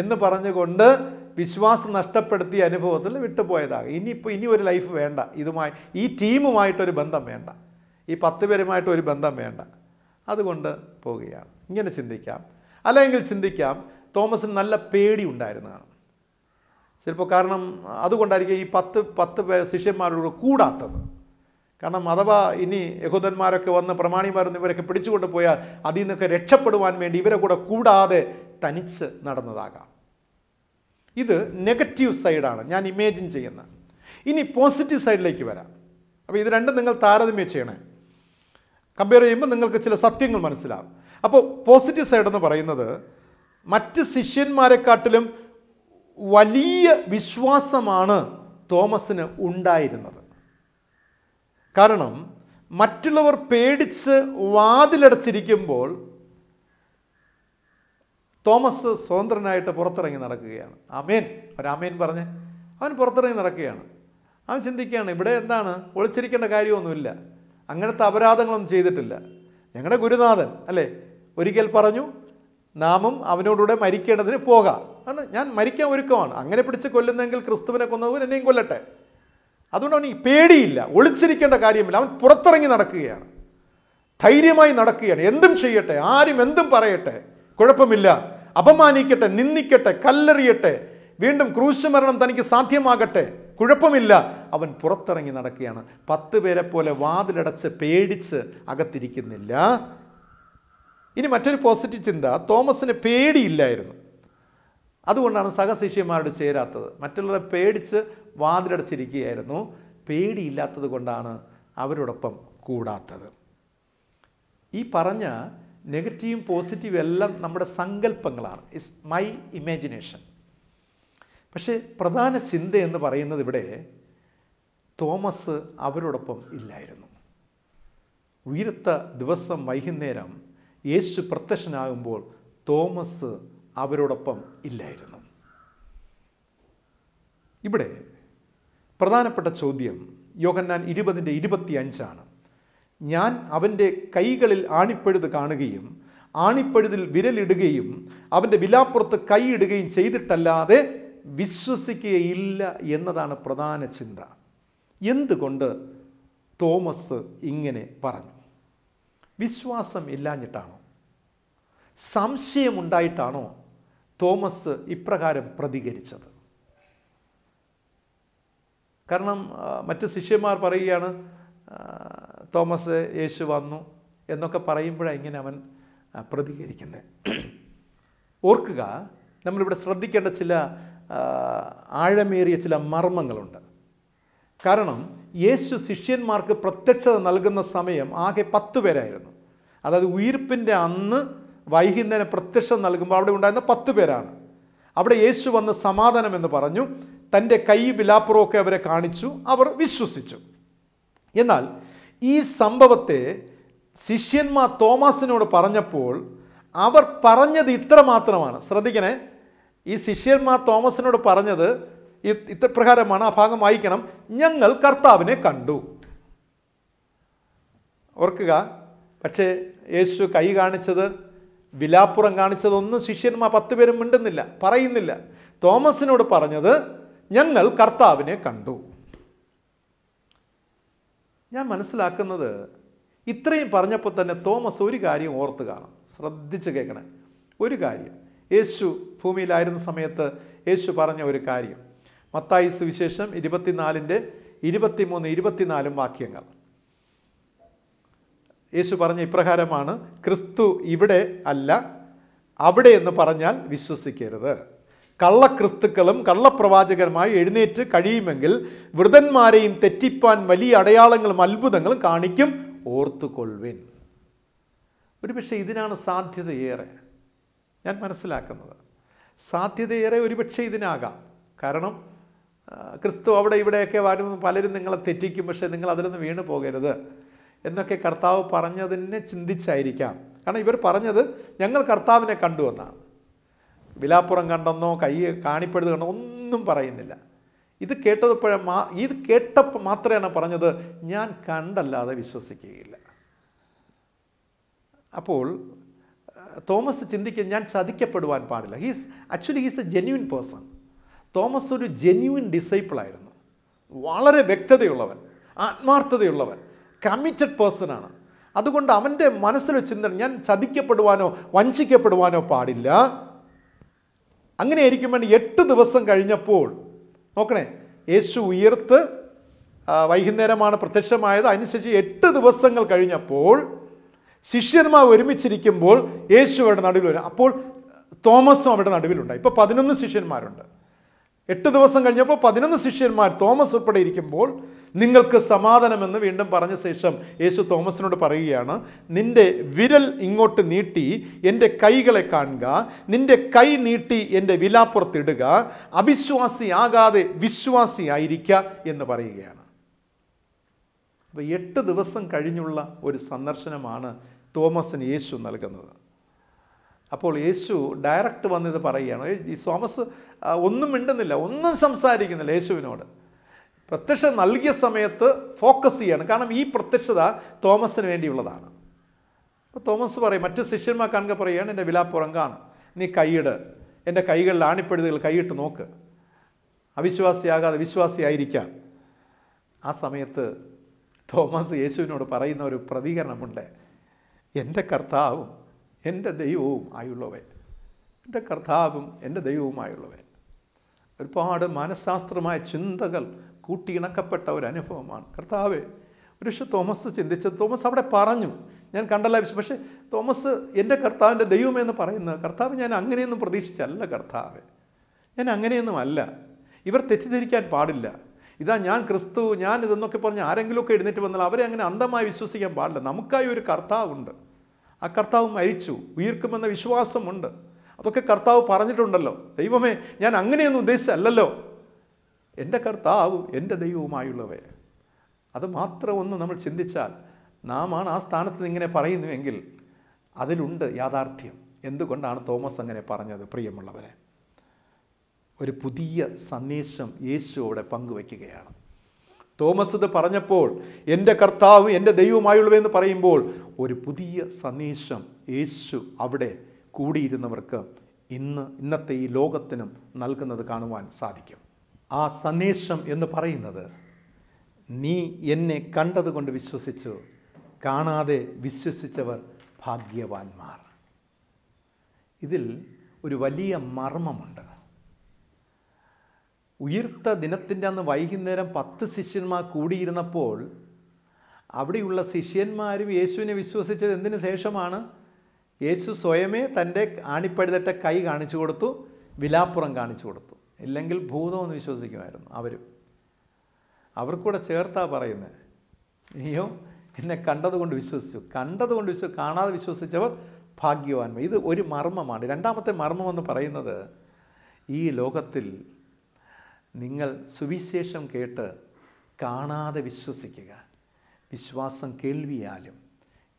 എന്ന് പറഞ്ഞുകൊണ്ട് വിശ്വാസം നഷ്ടപ്പെടുത്തിയ അനുഭവത്തിൽ വിട്ടുപോയതാണ് ഇനിയിപ്പോൾ ഇനി ഒരു ലൈഫ് വേണ്ട ഇതുമായി ഈ ടീമുമായിട്ടൊരു ബന്ധം വേണ്ട ഈ പത്ത് പേരുമായിട്ട് ഒരു ബന്ധം വേണ്ട അതുകൊണ്ട് പോവുകയാണ് ഇങ്ങനെ ചിന്തിക്കാം അല്ലെങ്കിൽ ചിന്തിക്കാം തോമസിന് നല്ല പേടി ഉണ്ടായിരുന്നതാണ് ചിലപ്പോൾ കാരണം അതുകൊണ്ടായിരിക്കും ഈ പത്ത് പത്ത് ശിഷ്യന്മാരോട് കൂടാത്തത് കാരണം അഥവാ ഇനി യഹൂദന്മാരൊക്കെ വന്ന് പ്രമാണിമാരൊന്നും ഇവരൊക്കെ പിടിച്ചുകൊണ്ട് പോയാൽ അതിൽ നിന്നൊക്കെ രക്ഷപ്പെടുവാൻ വേണ്ടി ഇവരെ കൂടെ കൂടാതെ തനിച്ച് നടന്നതാകാം ഇത് നെഗറ്റീവ് സൈഡാണ് ഞാൻ ഇമേജിൻ ചെയ്യുന്ന ഇനി പോസിറ്റീവ് സൈഡിലേക്ക് വരാം അപ്പോൾ ഇത് രണ്ടും നിങ്ങൾ താരതമ്യം ചെയ്യണേ കമ്പയർ ചെയ്യുമ്പോൾ നിങ്ങൾക്ക് ചില സത്യങ്ങൾ മനസ്സിലാവും അപ്പോൾ പോസിറ്റീവ് സൈഡ് എന്ന് പറയുന്നത് മറ്റ് ശിഷ്യന്മാരെക്കാട്ടിലും വലിയ വിശ്വാസമാണ് തോമസിന് ഉണ്ടായിരുന്നത് കാരണം മറ്റുള്ളവർ പേടിച്ച് വാതിലടച്ചിരിക്കുമ്പോൾ തോമസ് സ്വതന്ത്രനായിട്ട് പുറത്തിറങ്ങി നടക്കുകയാണ് അമേൻ ഒരമേൻ പറഞ്ഞ് അവൻ പുറത്തിറങ്ങി നടക്കുകയാണ് അവൻ ചിന്തിക്കുകയാണ് ഇവിടെ എന്താണ് ഒളിച്ചിരിക്കേണ്ട കാര്യമൊന്നുമില്ല അങ്ങനത്തെ അപരാധങ്ങളൊന്നും ചെയ്തിട്ടില്ല ഞങ്ങളുടെ ഗുരുനാഥൻ അല്ലേ ഒരിക്കൽ പറഞ്ഞു നാമും അവനോടുകൂടെ മരിക്കേണ്ടതിന് പോകാം കാരണം ഞാൻ മരിക്കാൻ ഒരുക്കമാണ് അങ്ങനെ പിടിച്ച് കൊല്ലുന്നെങ്കിൽ ക്രിസ്തുവിനെ കൊന്നവൻ എന്നെയും കൊല്ലട്ടെ അതുകൊണ്ട് അവന് പേടിയില്ല ഒളിച്ചിരിക്കേണ്ട കാര്യമില്ല അവൻ പുറത്തിറങ്ങി നടക്കുകയാണ് ധൈര്യമായി നടക്കുകയാണ് എന്തും ചെയ്യട്ടെ ആരും എന്തും പറയട്ടെ കുഴപ്പമില്ല അപമാനിക്കട്ടെ നിന്ദിക്കട്ടെ കല്ലെറിയട്ടെ വീണ്ടും ക്രൂശമരണം തനിക്ക് സാധ്യമാകട്ടെ കുഴപ്പമില്ല അവൻ പുറത്തിറങ്ങി നടക്കുകയാണ് പത്ത് പേരെ പോലെ വാതിലടച്ച് പേടിച്ച് അകത്തിരിക്കുന്നില്ല ഇനി മറ്റൊരു പോസിറ്റീവ് ചിന്ത തോമസിന് പേടിയില്ലായിരുന്നു അതുകൊണ്ടാണ് സഹശിഷ്യന്മാരോട് ചേരാത്തത് മറ്റുള്ളവരെ പേടിച്ച് വാതിലടച്ചിരിക്കുകയായിരുന്നു പേടിയില്ലാത്തത് കൊണ്ടാണ് അവരോടൊപ്പം കൂടാത്തത് ഈ പറഞ്ഞ നെഗറ്റീവും പോസിറ്റീവും എല്ലാം നമ്മുടെ സങ്കല്പങ്ങളാണ് ഇറ്റ്സ് മൈ ഇമാജിനേഷൻ പക്ഷേ പ്രധാന ചിന്ത എന്ന് പറയുന്നത് ഇവിടെ തോമസ് അവരോടൊപ്പം ഇല്ലായിരുന്നു ഉയർത്ത ദിവസം വൈകുന്നേരം യേശു പ്രത്യക്ഷനാകുമ്പോൾ തോമസ് അവരോടൊപ്പം ഇല്ലായിരുന്നു ഇവിടെ പ്രധാനപ്പെട്ട ചോദ്യം യോഗന്നാൻ ഇരുപതിൻ്റെ ഇരുപത്തി അഞ്ചാണ് ഞാൻ അവൻ്റെ കൈകളിൽ ആണിപ്പഴുത് കാണുകയും ആണിപ്പഴുതിൽ വിരലിടുകയും അവൻ്റെ വിലാപ്പുറത്ത് കൈയിടുകയും ചെയ്തിട്ടല്ലാതെ വിശ്വസിക്കുകയില്ല എന്നതാണ് പ്രധാന ചിന്ത എന്തുകൊണ്ട് തോമസ് ഇങ്ങനെ പറഞ്ഞു വിശ്വാസം ഇല്ലാഞ്ഞിട്ടാണോ സംശയമുണ്ടായിട്ടാണോ തോമസ് ഇപ്രകാരം പ്രതികരിച്ചത് കാരണം മറ്റ് ശിഷ്യന്മാർ പറയുകയാണ് തോമസ് യേശു വന്നു എന്നൊക്കെ പറയുമ്പോഴാണ് ഇങ്ങനെ അവൻ പ്രതികരിക്കുന്നത് ഓർക്കുക നമ്മളിവിടെ ശ്രദ്ധിക്കേണ്ട ചില ആഴമേറിയ ചില മർമ്മങ്ങളുണ്ട് കാരണം യേശു ശിഷ്യന്മാർക്ക് പ്രത്യക്ഷത നൽകുന്ന സമയം ആകെ പത്ത് പേരായിരുന്നു അതായത് ഉയിർപ്പിൻ്റെ അന്ന് വൈകുന്നേരം പ്രത്യക്ഷം നൽകുമ്പോൾ അവിടെ ഉണ്ടായിരുന്ന പത്ത് പേരാണ് അവിടെ യേശു വന്ന് സമാധാനം എന്ന് പറഞ്ഞു തൻ്റെ കൈ വിലാപ്പുറമൊക്കെ അവരെ കാണിച്ചു അവർ വിശ്വസിച്ചു എന്നാൽ ഈ സംഭവത്തെ ശിഷ്യന്മാർ തോമസിനോട് പറഞ്ഞപ്പോൾ അവർ പറഞ്ഞത് ഇത്ര മാത്രമാണ് ശ്രദ്ധിക്കണേ ഈ ശിഷ്യന്മാർ തോമസിനോട് പറഞ്ഞത് ഇത്രപ്രകാരമാണ് ആ ഭാഗം വായിക്കണം ഞങ്ങൾ കർത്താവിനെ കണ്ടു ഓർക്കുക പക്ഷേ യേശു കൈ കാണിച്ചത് വിലാപ്പുറം കാണിച്ചതൊന്നും ശിഷ്യന്മാർ പത്ത് പേരും മിണ്ടുന്നില്ല പറയുന്നില്ല തോമസിനോട് പറഞ്ഞത് ഞങ്ങൾ കർത്താവിനെ കണ്ടു ഞാൻ മനസ്സിലാക്കുന്നത് ഇത്രയും പറഞ്ഞപ്പോൾ തന്നെ തോമസ് ഒരു കാര്യം ഓർത്ത് കാണും ശ്രദ്ധിച്ച് കേൾക്കണേ ഒരു കാര്യം യേശു ഭൂമിയിലായിരുന്ന സമയത്ത് യേശു പറഞ്ഞ ഒരു കാര്യം മത്തായി സുവിശേഷം ഇരുപത്തിനാലിൻ്റെ ഇരുപത്തിമൂന്ന് ഇരുപത്തിനാലും വാക്യങ്ങൾ യേശു പറഞ്ഞ ഇപ്രകാരമാണ് ക്രിസ്തു ഇവിടെ അല്ല അവിടെ എന്ന് പറഞ്ഞാൽ വിശ്വസിക്കരുത് കള്ളക്രിസ്തുക്കളും കള്ളപ്രവാചകരുമായി എഴുന്നേറ്റ് കഴിയുമെങ്കിൽ വൃതന്മാരെയും തെറ്റിപ്പാൻ വലിയ അടയാളങ്ങളും അത്ഭുതങ്ങളും കാണിക്കും ഓർത്തുകൊള്ളുവിൻ ഒരുപക്ഷെ ഇതിനാണ് സാധ്യതയേറെ ഞാൻ മനസ്സിലാക്കുന്നത് സാധ്യതയേറെ ഒരുപക്ഷെ ഇതിനാകാം കാരണം ക്രിസ്തു അവിടെ ഇവിടെയൊക്കെ വരുന്ന പലരും നിങ്ങളെ തെറ്റിക്കും പക്ഷേ നിങ്ങൾ അതിലൊന്ന് വീണു പോകരുത് എന്നൊക്കെ കർത്താവ് പറഞ്ഞതിനെ ചിന്തിച്ചായിരിക്കാം കാരണം ഇവർ പറഞ്ഞത് ഞങ്ങൾ കർത്താവിനെ കണ്ടുവെന്നാണ് വിലാപ്പുറം കണ്ടെന്നോ കൈ കാണിപ്പെടുത് കണ്ടോ ഒന്നും പറയുന്നില്ല ഇത് കേട്ടതപ്പോഴേ മാ ഇത് കേട്ടപ്പോൾ മാത്രമാണ് പറഞ്ഞത് ഞാൻ കണ്ടല്ലാതെ വിശ്വസിക്കുകയില്ല അപ്പോൾ തോമസ് ചിന്തിക്കുക ഞാൻ ചതിക്കപ്പെടുവാൻ പാടില്ല he's actually he's a genuine person Thomas ഒരു ജെന്യൂൻ ഡിസൈപ്പിളായിരുന്നു വളരെ വ്യക്തതയുള്ളവൻ ആത്മാർത്ഥതയുള്ളവൻ കമ്മിറ്റഡ് പേഴ്സണാണ് അതുകൊണ്ട് അവൻ്റെ മനസ്സിൽ ചിന്ത ഞാൻ ചതിക്കപ്പെടുവാനോ വഞ്ചിക്കപ്പെടുവാനോ പാടില്ല അങ്ങനെ ഇരിക്കുമ്പോൾ എട്ട് ദിവസം കഴിഞ്ഞപ്പോൾ നോക്കണേ യേശു ഉയർത്ത് വൈകുന്നേരമാണ് പ്രത്യക്ഷമായത് അതിനുശേഷം എട്ട് ദിവസങ്ങൾ കഴിഞ്ഞപ്പോൾ ശിഷ്യന്മാർ ഒരുമിച്ചിരിക്കുമ്പോൾ യേശു അവരുടെ നടുവിൽ വരും അപ്പോൾ തോമസും അവരുടെ നടുവിലുണ്ടായി ഇപ്പോൾ പതിനൊന്ന് ശിഷ്യന്മാരുണ്ട് എട്ട് ദിവസം കഴിഞ്ഞപ്പോൾ പതിനൊന്ന് ശിഷ്യന്മാർ തോമസ് ഉൾപ്പെടെ ഇരിക്കുമ്പോൾ നിങ്ങൾക്ക് സമാധാനമെന്ന് വീണ്ടും പറഞ്ഞ ശേഷം യേശു തോമസിനോട് പറയുകയാണ് നിന്റെ വിരൽ ഇങ്ങോട്ട് നീട്ടി എൻ്റെ കൈകളെ കാണുക നിന്റെ കൈ നീട്ടി എൻ്റെ വിലാപ്പുറത്തിടുക അവിശ്വാസിയാകാതെ വിശ്വാസിയായിരിക്കുക എന്ന് പറയുകയാണ് അപ്പോൾ എട്ട് ദിവസം കഴിഞ്ഞുള്ള ഒരു സന്ദർശനമാണ് തോമസിന് യേശു നൽകുന്നത് അപ്പോൾ യേശു ഡയറക്റ്റ് വന്നിത് പറയുകയാണ് ഈ തോമസ് ഒന്നും മിണ്ടുന്നില്ല ഒന്നും സംസാരിക്കുന്നില്ല യേശുവിനോട് പ്രത്യക്ഷ നൽകിയ സമയത്ത് ഫോക്കസ് ചെയ്യണം കാരണം ഈ പ്രത്യക്ഷത തോമസിന് വേണ്ടിയുള്ളതാണ് അപ്പോൾ തോമസ് പറയും മറ്റ് ശിഷ്യന്മാർ കാണുക പറയുകയാണ് എൻ്റെ വിലാപ്പുറം കാണും നീ കൈയിട് എൻ്റെ കൈകളിൽ ആണിപ്പെടുതുകൾ കൈയിട്ട് നോക്ക് അവിശ്വാസിയാകാതെ വിശ്വാസിയായിരിക്കാം ആ സമയത്ത് തോമസ് യേശുവിനോട് പറയുന്ന ഒരു പ്രതികരണമുണ്ട് എൻ്റെ കർത്താവും എൻ്റെ ദൈവവും ആയുള്ളവൻ എൻ്റെ കർത്താവും എൻ്റെ ദൈവവുമായുള്ളവൻ ഒരുപാട് മനഃശാസ്ത്രമായ ചിന്തകൾ കൂട്ടിയിണക്കപ്പെട്ട ഒരു അനുഭവമാണ് കർത്താവ് ഒരുപക്ഷെ തോമസ് ചിന്തിച്ചത് തോമസ് അവിടെ പറഞ്ഞു ഞാൻ കണ്ടല്ല വിശ്വ പക്ഷേ തോമസ് എൻ്റെ കർത്താവിൻ്റെ ദൈവമെന്ന് പറയുന്നത് കർത്താവ് ഞാൻ അങ്ങനെയൊന്നും പ്രതീക്ഷിച്ചല്ല കർത്താവ് ഞാൻ അങ്ങനെയൊന്നും അല്ല ഇവർ തെറ്റിദ്ധരിക്കാൻ പാടില്ല ഇതാ ഞാൻ ക്രിസ്തു ഞാൻ ഇതെന്നൊക്കെ പറഞ്ഞ് ആരെങ്കിലുമൊക്കെ എഴുന്നേറ്റ് വന്നാൽ അവരെ അങ്ങനെ അന്ധമായി വിശ്വസിക്കാൻ പാടില്ല നമുക്കായി ഒരു കർത്താവുണ്ട് ആ കർത്താവ് മരിച്ചു ഉയർക്കുമെന്ന വിശ്വാസമുണ്ട് അതൊക്കെ കർത്താവ് പറഞ്ഞിട്ടുണ്ടല്ലോ ദൈവമേ ഞാൻ അങ്ങനെയൊന്നും ഉദ്ദേശിച്ചല്ലോ എൻ്റെ കർത്താവും എൻ്റെ ദൈവവുമായുള്ളവ അത് മാത്രം ഒന്ന് നമ്മൾ ചിന്തിച്ചാൽ നാമാണ് ആ സ്ഥാനത്ത് ഇങ്ങനെ പറയുന്നുവെങ്കിൽ അതിലുണ്ട് യാഥാർത്ഥ്യം എന്തുകൊണ്ടാണ് തോമസ് അങ്ങനെ പറഞ്ഞത് പ്രിയമുള്ളവരെ ഒരു പുതിയ സന്ദേശം യേശുവോടെ പങ്കുവയ്ക്കുകയാണ് തോമസ് ഇത് പറഞ്ഞപ്പോൾ എൻ്റെ കർത്താവ് എൻ്റെ ദൈവമായുള്ളവെന്ന് പറയുമ്പോൾ ഒരു പുതിയ സന്ദേശം യേശു അവിടെ കൂടിയിരുന്നവർക്ക് ഇന്ന് ഇന്നത്തെ ഈ ലോകത്തിനും നൽകുന്നത് കാണുവാൻ സാധിക്കും ആ സന്ദേശം എന്ന് പറയുന്നത് നീ എന്നെ കണ്ടതുകൊണ്ട് വിശ്വസിച്ചു കാണാതെ വിശ്വസിച്ചവർ ഭാഗ്യവാന്മാർ ഇതിൽ ഒരു വലിയ മർമ്മമുണ്ട് ഉയർത്ത ദിനത്തിൻ്റെ അന്ന് വൈകുന്നേരം പത്ത് ശിഷ്യന്മാർ കൂടിയിരുന്നപ്പോൾ അവിടെയുള്ള ശിഷ്യന്മാരും യേശുവിനെ വിശ്വസിച്ചത് എന്തിനു ശേഷമാണ് യേശു സ്വയമേ തൻ്റെ ആണിപ്പഴുതട്ട കൈ കാണിച്ചു കൊടുത്തു വിലാപ്പുറം കാണിച്ചു കൊടുത്തു ഇല്ലെങ്കിൽ ഭൂതമെന്ന് വിശ്വസിക്കുമായിരുന്നു അവരും അവർക്കൂടെ ചേർത്താ പറയുന്നത് നീയോ എന്നെ കണ്ടതുകൊണ്ട് വിശ്വസിച്ചു കണ്ടതുകൊണ്ട് വിശ്വസിച്ചു കാണാതെ വിശ്വസിച്ചവർ ഭാഗ്യവാന്മ ഇത് ഒരു മർമ്മമാണ് രണ്ടാമത്തെ മർമ്മമെന്ന് പറയുന്നത് ഈ ലോകത്തിൽ നിങ്ങൾ സുവിശേഷം കേട്ട് കാണാതെ വിശ്വസിക്കുക വിശ്വാസം കേൾവിയാലും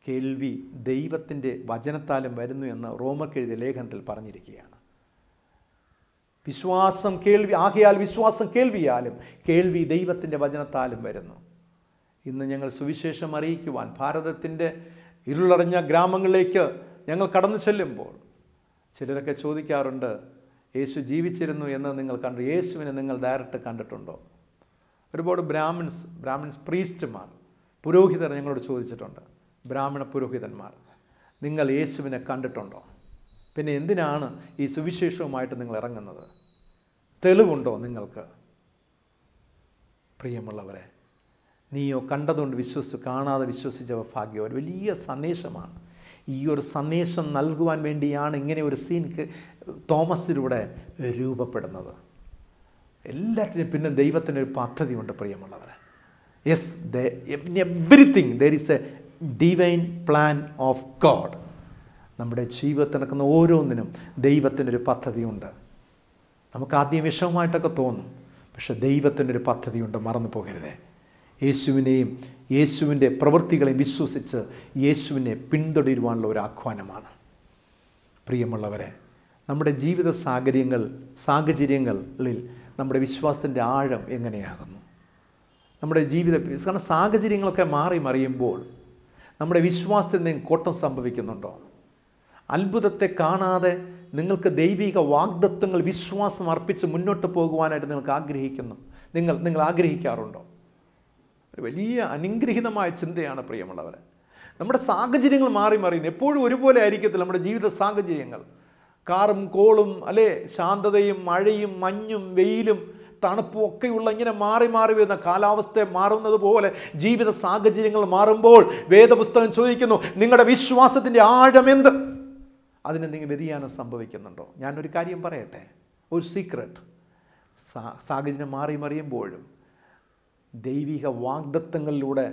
കേൾവി ദൈവത്തിൻ്റെ വചനത്താലും വരുന്നു എന്ന് റോമക്കെഴുതിയ ലേഖനത്തിൽ പറഞ്ഞിരിക്കുകയാണ് വിശ്വാസം കേൾവി ആകയാൽ വിശ്വാസം കേൾവിയാലും കേൾവി ദൈവത്തിൻ്റെ വചനത്താലും വരുന്നു ഇന്ന് ഞങ്ങൾ സുവിശേഷം അറിയിക്കുവാൻ ഭാരതത്തിൻ്റെ ഇരുളടഞ്ഞ ഗ്രാമങ്ങളിലേക്ക് ഞങ്ങൾ കടന്നു ചെല്ലുമ്പോൾ ചിലരൊക്കെ ചോദിക്കാറുണ്ട് യേശു ജീവിച്ചിരുന്നു എന്ന് നിങ്ങൾ കണ്ടു യേശുവിനെ നിങ്ങൾ ഡയറക്റ്റ് കണ്ടിട്ടുണ്ടോ ഒരുപാട് ബ്രാഹ്മിൻസ് ബ്രാഹ്മിൻസ് പ്രീസ്റ്റുമാർ പുരോഹിതർ ഞങ്ങളോട് ചോദിച്ചിട്ടുണ്ട് ബ്രാഹ്മണ പുരോഹിതന്മാർ നിങ്ങൾ യേശുവിനെ കണ്ടിട്ടുണ്ടോ പിന്നെ എന്തിനാണ് ഈ സുവിശേഷവുമായിട്ട് നിങ്ങൾ ഇറങ്ങുന്നത് തെളിവുണ്ടോ നിങ്ങൾക്ക് പ്രിയമുള്ളവരെ നീയോ കണ്ടതുകൊണ്ട് വിശ്വസിച്ച് കാണാതെ വിശ്വസിച്ചവ ഭാഗ്യവർ വലിയ സന്ദേശമാണ് ഈ ഒരു സന്ദേശം നൽകുവാൻ വേണ്ടിയാണ് ഇങ്ങനെ ഒരു സീൻ തോമസിലൂടെ രൂപപ്പെടുന്നത് എല്ലാറ്റിനും പിന്നെ ദൈവത്തിൻ്റെ ഒരു പദ്ധതിയുണ്ട് പ്രിയമുള്ളവർ yes everything there is a divine plan of God നമ്മുടെ ജീവിതത്തിൽ നടക്കുന്ന ഓരോന്നിനും ദൈവത്തിൻ്റെ ഒരു പദ്ധതിയുണ്ട് നമുക്ക് ആദ്യം വിഷമമായിട്ടൊക്കെ തോന്നും പക്ഷെ ദൈവത്തിൻ്റെ ഒരു പദ്ധതിയുണ്ട് മറന്നു പോകരുതേ യേശുവിനെയും യേശുവിൻ്റെ പ്രവൃത്തികളെയും വിശ്വസിച്ച് യേശുവിനെ പിന്തുടരുവാനുള്ള ഒരു ആഹ്വാനമാണ് പ്രിയമുള്ളവരെ നമ്മുടെ ജീവിത സാഹചര്യങ്ങൾ സാഹചര്യങ്ങളിൽ നമ്മുടെ വിശ്വാസത്തിൻ്റെ ആഴം എങ്ങനെയാകുന്നു നമ്മുടെ ജീവിത കാരണം സാഹചര്യങ്ങളൊക്കെ മാറി മറിയുമ്പോൾ നമ്മുടെ വിശ്വാസത്തിൽ നിന്ന് കോട്ടം സംഭവിക്കുന്നുണ്ടോ അത്ഭുതത്തെ കാണാതെ നിങ്ങൾക്ക് ദൈവിക വാഗ്ദത്വങ്ങൾ വിശ്വാസം അർപ്പിച്ച് മുന്നോട്ട് പോകുവാനായിട്ട് നിങ്ങൾക്ക് ആഗ്രഹിക്കുന്നു നിങ്ങൾ നിങ്ങൾ ആഗ്രഹിക്കാറുണ്ടോ ഒരു വലിയ അനുഗ്രഹീതമായ ചിന്തയാണ് പ്രിയമുള്ളവർ നമ്മുടെ സാഹചര്യങ്ങൾ മാറി മറിയുന്നു എപ്പോഴും ഒരുപോലെ ആയിരിക്കത്തില്ല നമ്മുടെ ജീവിത സാഹചര്യങ്ങൾ കാറും കോളും അല്ലേ ശാന്തതയും മഴയും മഞ്ഞും വെയിലും തണുപ്പും ഒക്കെയുള്ള ഇങ്ങനെ മാറി മാറി വരുന്ന കാലാവസ്ഥ മാറുന്നത് പോലെ ജീവിത സാഹചര്യങ്ങൾ മാറുമ്പോൾ വേദപുസ്തകം ചോദിക്കുന്നു നിങ്ങളുടെ വിശ്വാസത്തിൻ്റെ ആഴമെന്ത് അതിന് നിങ്ങൾ വ്യതിയാനം സംഭവിക്കുന്നുണ്ടോ ഞാനൊരു കാര്യം പറയട്ടെ ഒരു സീക്രട്ട് സാഹചര്യം മാറി മറിയുമ്പോഴും ദൈവിക വാഗ്ദത്തങ്ങളിലൂടെ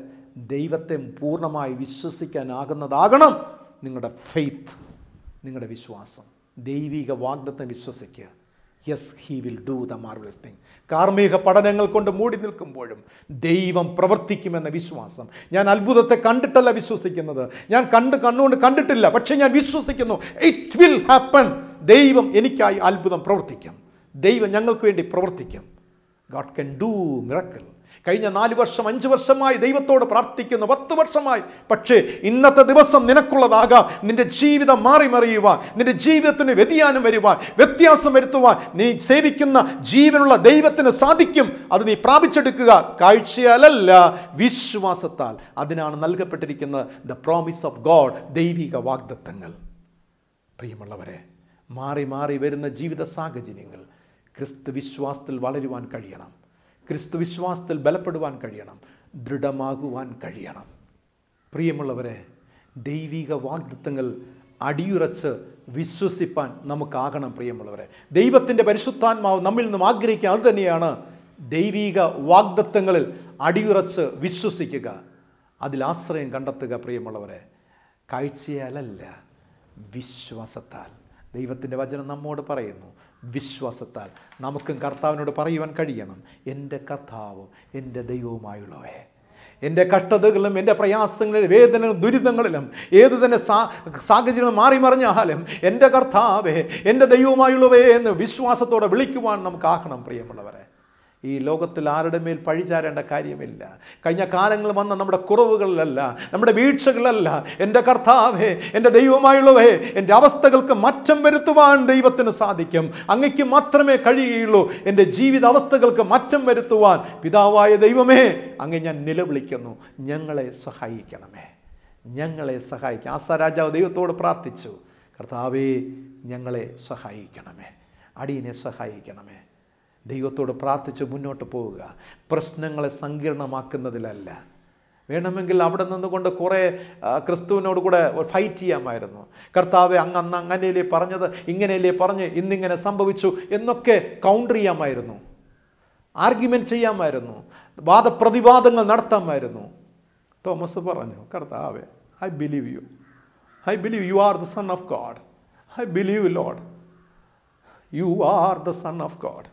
ദൈവത്തെ പൂർണ്ണമായി വിശ്വസിക്കാനാകുന്നതാകണം നിങ്ങളുടെ ഫെയ്ത്ത് നിങ്ങളുടെ വിശ്വാസം ദൈവിക വാഗ്ദത്തം വിശ്വസിക്കുക yes he will do the marvellous thing കാർമ്മിക പഠനങ്ങൾ കൊണ്ട് മൂടി നിൽക്കുമ്പോഴും ദൈവം പ്രവർത്തിക്കുമെന്ന വിശ്വാസം ഞാൻ അത്ഭുതത്തെ കണ്ടിട്ടല്ല വിശ്വസിക്കുന്നത് ഞാൻ കണ്ട് കണ്ണുകൊണ്ട് കണ്ടിട്ടില്ല പക്ഷേ ഞാൻ വിശ്വസിക്കുന്നു ഇറ്റ് വിൽ ഹാപ്പൺ ദൈവം എനിക്കായി അത്ഭുതം പ്രവർത്തിക്കും ദൈവം ഞങ്ങൾക്ക് വേണ്ടി പ്രവർത്തിക്കും ഗാഡ് കൻ ഡൂ മിറക്കൽ കഴിഞ്ഞ നാല് വർഷം അഞ്ച് വർഷമായി ദൈവത്തോട് പ്രാർത്ഥിക്കുന്നു പത്ത് വർഷമായി പക്ഷേ ഇന്നത്തെ ദിവസം നിനക്കുള്ളതാകാം നിന്റെ ജീവിതം മാറി മറിയുവാൻ നിന്റെ ജീവിതത്തിന് വ്യതിയാനം വരുവാൻ വ്യത്യാസം വരുത്തുവാൻ നീ സേവിക്കുന്ന ജീവനുള്ള ദൈവത്തിന് സാധിക്കും അത് നീ പ്രാപിച്ചെടുക്കുക കാഴ്ചയാലല്ല വിശ്വാസത്താൽ അതിനാണ് നൽകപ്പെട്ടിരിക്കുന്നത് ദ പ്രോമിസ് ഓഫ് ഗോഡ് ദൈവിക വാഗ്ദത്തങ്ങൾ പ്രിയമുള്ളവരെ മാറി മാറി വരുന്ന ജീവിത സാഹചര്യങ്ങൾ ക്രിസ്തു വിശ്വാസത്തിൽ വളരുവാൻ കഴിയണം ക്രിസ്തു വിശ്വാസത്തിൽ ബലപ്പെടുവാൻ കഴിയണം ദൃഢമാകുവാൻ കഴിയണം പ്രിയമുള്ളവരെ ദൈവിക വാഗ്ദത്തങ്ങൾ അടിയുറച്ച് വിശ്വസിപ്പാൻ നമുക്കാകണം പ്രിയമുള്ളവരെ ദൈവത്തിൻ്റെ പരിശുദ്ധാത്മാവ് നമ്മിൽ നിന്നും ആഗ്രഹിക്കുക അത് തന്നെയാണ് ദൈവിക വാഗ്ദത്തങ്ങളിൽ അടിയുറച്ച് വിശ്വസിക്കുക അതിൽ ആശ്രയം കണ്ടെത്തുക പ്രിയമുള്ളവരെ കാഴ്ചയാലല്ല വിശ്വാസത്താൽ ദൈവത്തിൻ്റെ വചനം നമ്മോട് പറയുന്നു വിശ്വാസത്താൽ നമുക്കും കർത്താവിനോട് പറയുവാൻ കഴിയണം എൻ്റെ കർത്താവും എൻ്റെ ദൈവവുമായുള്ളവേ എൻ്റെ കഷ്ടതകളിലും എൻ്റെ പ്രയാസങ്ങളിലും വേദനകളും ദുരിതങ്ങളിലും ഏത് തന്നെ സാ സാഹചര്യം മാറി മറിഞ്ഞാലും എൻ്റെ കർത്താവേ എൻ്റെ ദൈവമായുള്ളവേ എന്ന് വിശ്വാസത്തോടെ വിളിക്കുവാൻ നമുക്കാകണം പ്രിയമുള്ളവരെ ഈ ലോകത്തിൽ ആരുടെ മേൽ പഴിചാരേണ്ട കാര്യമില്ല കഴിഞ്ഞ കാലങ്ങൾ വന്ന നമ്മുടെ കുറവുകളിലല്ല നമ്മുടെ വീഴ്ചകളല്ല എൻ്റെ കർത്താവേ എൻ്റെ ദൈവമായുള്ളവേ എൻ്റെ അവസ്ഥകൾക്ക് മാറ്റം വരുത്തുവാൻ ദൈവത്തിന് സാധിക്കും അങ്ങയ്ക്ക് മാത്രമേ കഴിയുകയുള്ളൂ എൻ്റെ ജീവിത അവസ്ഥകൾക്ക് മാറ്റം വരുത്തുവാൻ പിതാവായ ദൈവമേ അങ്ങ് ഞാൻ നിലവിളിക്കുന്നു ഞങ്ങളെ സഹായിക്കണമേ ഞങ്ങളെ സഹായിക്കാം ആസാ രാജാവ് ദൈവത്തോട് പ്രാർത്ഥിച്ചു കർത്താവേ ഞങ്ങളെ സഹായിക്കണമേ അടിയനെ സഹായിക്കണമേ ദൈവത്തോട് പ്രാർത്ഥിച്ച് മുന്നോട്ട് പോവുക പ്രശ്നങ്ങളെ സങ്കീർണമാക്കുന്നതിലല്ല വേണമെങ്കിൽ അവിടെ നിന്നുകൊണ്ട് കുറേ ക്രിസ്തുവിനോട് കൂടെ ഫൈറ്റ് ചെയ്യാമായിരുന്നു കർത്താവ് അങ്ങ് അന്ന് അങ്ങനെയല്ലേ പറഞ്ഞത് ഇങ്ങനെയല്ലേ പറഞ്ഞ് ഇന്നിങ്ങനെ സംഭവിച്ചു എന്നൊക്കെ കൗണ്ടർ ചെയ്യാമായിരുന്നു ആർഗ്യുമെൻറ്റ് ചെയ്യാമായിരുന്നു വാദപ്രതിവാദങ്ങൾ നടത്താമായിരുന്നു തോമസ് പറഞ്ഞു കർത്താവേ I believe you I believe you are the son of God I believe Lord you are the son of God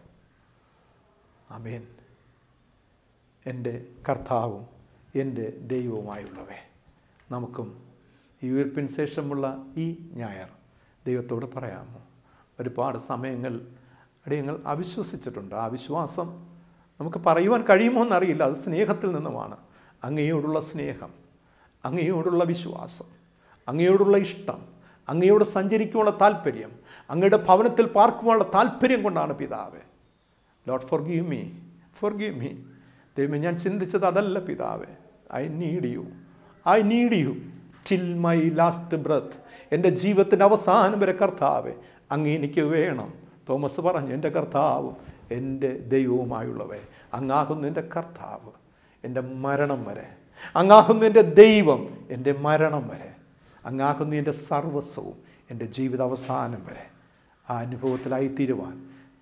amen എൻ്റെ കർത്താവും എൻ്റെ ദൈവവുമായുള്ളവേ നമുക്കും ഈ ഉയർപ്പിന് ശേഷമുള്ള ഈ ഞായർ ദൈവത്തോട് പറയാമോ ഒരുപാട് സമയങ്ങൾ അടിയങ്ങൾ അവിശ്വസിച്ചിട്ടുണ്ട് ആ വിശ്വാസം നമുക്ക് പറയുവാൻ കഴിയുമോ എന്നറിയില്ല അത് സ്നേഹത്തിൽ നിന്നുമാണ് അങ്ങയോടുള്ള സ്നേഹം അങ്ങയോടുള്ള വിശ്വാസം അങ്ങയോടുള്ള ഇഷ്ടം അങ്ങയോട് സഞ്ചരിക്കുവാനുള്ള താല്പര്യം അങ്ങയുടെ ഭവനത്തിൽ പാർക്കുവാനുള്ള താല്പര്യം കൊണ്ടാണ് പിതാവ് Lord forgive me forgive me ദൈവം ഞാൻ ചിന്തിച്ചത് അതല്ല പിതാവേ I need you I need you till my last breath എൻ്റെ ജീവിതത്തിൻ്റെ അവസാനം വരെ കർത്താവേ അങ്ങ് എനിക്ക് വേണം തോമസ് പറഞ്ഞു എൻ്റെ കർത്താവ് എൻ്റെ ദൈവവുമായുള്ളവേ അങ്ങാകുന്നു എൻ്റെ കർത്താവ് എൻ്റെ മരണം വരെ അങ്ങാകുന്നു എൻ്റെ ദൈവം എൻ്റെ മരണം വരെ അങ്ങാകുന്നു എൻ്റെ സർവസ്വവും എൻ്റെ ജീവിത അവസാനം വരെ ആ അനുഭവത്തിലായി തീരുവാൻ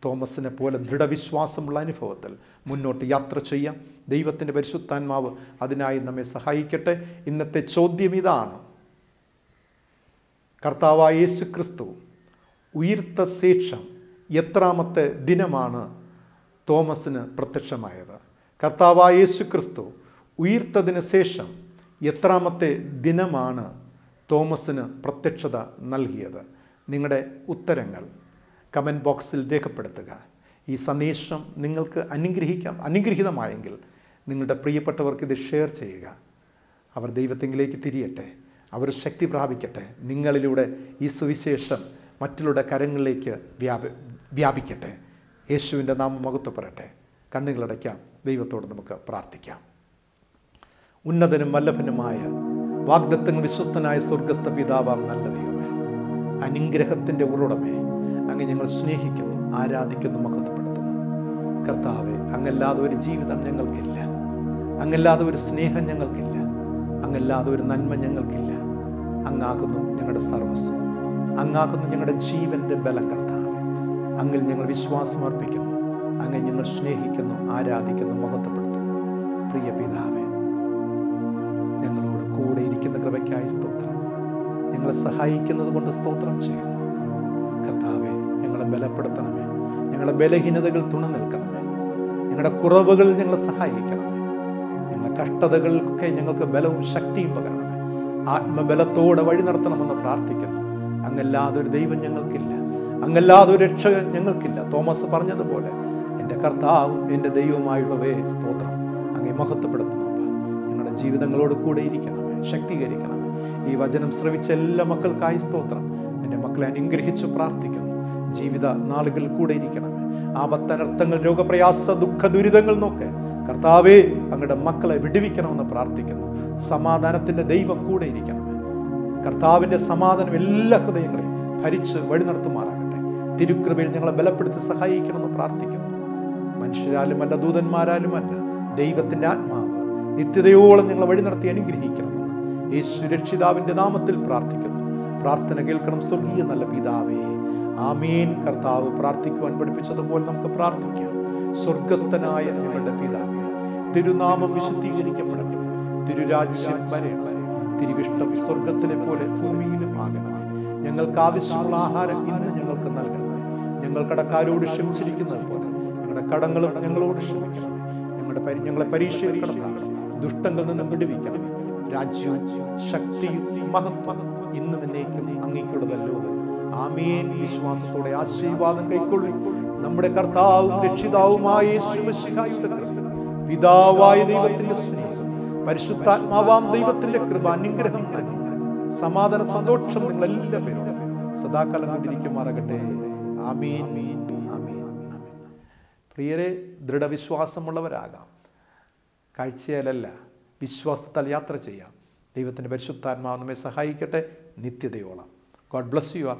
തോമസിനെ പോലെ ദൃഢവിശ്വാസമുള്ള അനുഭവത്തിൽ മുന്നോട്ട് യാത്ര ചെയ്യാം ദൈവത്തിൻ്റെ പരിശുദ്ധാത്മാവ് അതിനായി നമ്മെ സഹായിക്കട്ടെ ഇന്നത്തെ ചോദ്യം ഇതാണ് കർത്താവായ യേശു ക്രിസ്തു ഉയർത്ത ശേഷം എത്രാമത്തെ ദിനമാണ് തോമസിന് പ്രത്യക്ഷമായത് കർത്താവായ യേശു ക്രിസ്തു ഉയർത്തതിന് ശേഷം എത്രാമത്തെ ദിനമാണ് തോമസിന് പ്രത്യക്ഷത നൽകിയത് നിങ്ങളുടെ ഉത്തരങ്ങൾ കമൻറ്റ് ബോക്സിൽ രേഖപ്പെടുത്തുക ഈ സന്ദേശം നിങ്ങൾക്ക് അനുഗ്രഹിക്കാം അനുഗ്രഹീതമായെങ്കിൽ നിങ്ങളുടെ പ്രിയപ്പെട്ടവർക്ക് ഇത് ഷെയർ ചെയ്യുക അവർ ദൈവത്തെങ്കിലേക്ക് തിരിയട്ടെ അവർ ശക്തി പ്രാപിക്കട്ടെ നിങ്ങളിലൂടെ ഈ സുവിശേഷം മറ്റുള്ള കരങ്ങളിലേക്ക് വ്യാപ വ്യാപിക്കട്ടെ യേശുവിൻ്റെ നാമം മകത്വപ്പെടട്ടെ കണ്ണുകളടയ്ക്കാം ദൈവത്തോട് നമുക്ക് പ്രാർത്ഥിക്കാം ഉന്നതനും വല്ലഭനുമായ വാഗ്ദത്തങ്ങൾ വിശ്വസ്തനായ സ്വർഗസ്ഥ പിതാവാം നല്ല ദൈവമേ അനുഗ്രഹത്തിൻ്റെ ഉറുടമേ അങ്ങ് ഞങ്ങൾ സ്നേഹിക്കുന്നു ആരാധിക്കുന്നു മഹത്വപ്പെടുത്തുന്നു കർത്താവെ അങ്ങല്ലാതെ ഒരു ജീവിതം ഞങ്ങൾക്കില്ല അങ്ങല്ലാതെ ഒരു സ്നേഹം ഞങ്ങൾക്കില്ല അങ്ങല്ലാതെ ഒരു നന്മ ഞങ്ങൾക്കില്ല അങ്ങാകുന്നു ഞങ്ങളുടെ സർവസ്വം അങ്ങാകുന്നു ഞങ്ങളുടെ ജീവന്റെ ബലം കർത്താവ് അങ്ങിൽ ഞങ്ങൾ വിശ്വാസം അർപ്പിക്കുന്നു അങ്ങനെ ഞങ്ങൾ സ്നേഹിക്കുന്നു ആരാധിക്കുന്നു മഹത്വപ്പെടുത്തുന്നു പ്രിയ പിതാവെ ഞങ്ങളോട് കൂടെ ഇരിക്കുന്ന കൃപയ്ക്കായി സ്തോത്രം ഞങ്ങളെ സഹായിക്കുന്നത് കൊണ്ട് സ്തോത്രം ചെയ്യുന്നു ഞങ്ങളെ ബലപ്പെടുത്തണമേ ഞങ്ങളുടെ ബലഹീനതകൾ തുണ നിൽക്കണമേ ഞങ്ങളുടെ കുറവുകൾ ഞങ്ങളെ സഹായിക്കണമേ ഞങ്ങളുടെ കഷ്ടതകൾക്കൊക്കെ ഞങ്ങൾക്ക് ബലവും ശക്തിയും പകരണമേ ആത്മബലത്തോടെ വഴി നടത്തണമെന്ന് പ്രാർത്ഥിക്കുന്നു അങ്ങല്ലാതെ ഒരു ദൈവം ഞങ്ങൾക്കില്ല അങ്ങല്ലാതെ ഒരു രക്ഷ ഞങ്ങൾക്കില്ല തോമസ് പറഞ്ഞതുപോലെ എൻ്റെ കർത്താവും എൻ്റെ ദൈവവുമായുള്ളവേ സ്തോത്രം അങ്ങേ മഹത്വപ്പെടുത്തുന്നു ഞങ്ങളുടെ ജീവിതങ്ങളോട് കൂടെ ഇരിക്കണമേ ശക്തീകരിക്കണമേ ഈ വചനം ശ്രവിച്ച എല്ലാ മക്കൾക്കായി സ്തോത്രം എൻ്റെ മക്കളെ അനുഗ്രഹിച്ചു പ്രാർത്ഥിക്കുന്നു ജീവിത നാളുകളിൽ കൂടെ ഇരിക്കണം ആപത്തനർത്ഥങ്ങൾ രോഗപ്രയാസ ദുഃഖ ദുരിതങ്ങൾ നോക്കെ കർത്താവേ അങ്ങയുടെ മക്കളെ വിടുവിക്കണമെന്ന് പ്രാർത്ഥിക്കുന്നു സമാധാനത്തിൻ്റെ ദൈവം കൂടെ ഇരിക്കണം കർത്താവിൻ്റെ സമാധാനം എല്ലാ ഹൃദയങ്ങളെയും ഭരിച്ച് വഴി നടത്തുമാറാകട്ടെ തിരുക്കൃപയിൽ ഞങ്ങളെ ബലപ്പെടുത്തി സഹായിക്കണമെന്ന് പ്രാർത്ഥിക്കുന്നു മനുഷ്യരാലും അല്ല ദൂതന്മാരാലും അല്ല ദൈവത്തിൻ്റെ ആത്മാവ് നിത്യതയോളം ഞങ്ങളെ വഴി നടത്തി അനുഗ്രഹിക്കണമെന്ന് യേശു രക്ഷിതാവിൻ്റെ നാമത്തിൽ പ്രാർത്ഥിക്കുന്നു പ്രാർത്ഥന കേൾക്കണം സ്വർഗീയ നല്ല പിതാവേ ആമീൻ കർത്താവ് പ്രാർത്ഥിക്കുവാൻ പഠിപ്പിച്ചതുപോലെ നമുക്ക് പ്രാർത്ഥിക്കാം സ്വർഗസ്ഥനായ ഞങ്ങളുടെ പിതാവ് തിരുനാമം വിശുദ്ധീകരിക്കപ്പെടണം തിരുരാജ്യം വരെ തിരുവിഷ്ടം സ്വർഗത്തിനെ പോലെ ഭൂമിയിലും ആകണം ഞങ്ങൾക്ക് ആവശ്യമുള്ള ആഹാരം ഇന്ന് ഞങ്ങൾക്ക് നൽകണം ഞങ്ങൾ കടക്കാരോട് ക്ഷമിച്ചിരിക്കുന്നത് പോലെ ഞങ്ങളുടെ കടങ്ങളും ഞങ്ങളോട് ക്ഷമിക്കണം ഞങ്ങളുടെ ഞങ്ങളെ പരീക്ഷയിൽ കടത്താകണം ദുഷ്ടങ്ങളിൽ നിന്ന് വിടുവിക്കണം രാജ്യവും ശക്തിയും മഹത്വം ഇന്നും എന്നേക്കും അങ്ങേക്കുള്ളതല്ലോ ആമീൻ വിശ്വാസത്തോടെ ആശീർവാദം കൈക്കൊള്ളി നമ്മുടെ കർത്താവും രക്ഷിതാവുമായ പിതാവായ ദൈവത്തിന്റെ സ്നേഹം പരിശുദ്ധാത്മാവാം ദൈവത്തിന്റെ കൃപ അനുഗ്രഹം സമാധാന സന്തോഷം നിങ്ങൾ എല്ലാ പേരും സദാകാലം കൊണ്ടിരിക്കുമാറാകട്ടെ ആമീൻ ആമീൻ പ്രിയരെ ദൃഢവിശ്വാസമുള്ളവരാകാം കാഴ്ചയാലല്ല വിശ്വാസത്താൽ യാത്ര ചെയ്യാം ദൈവത്തിൻ്റെ പരിശുദ്ധാത്മാവ് നമ്മെ സഹായിക്കട്ടെ നിത്യതയോളം ഗോഡ് ബ്ലസ് യു ആർ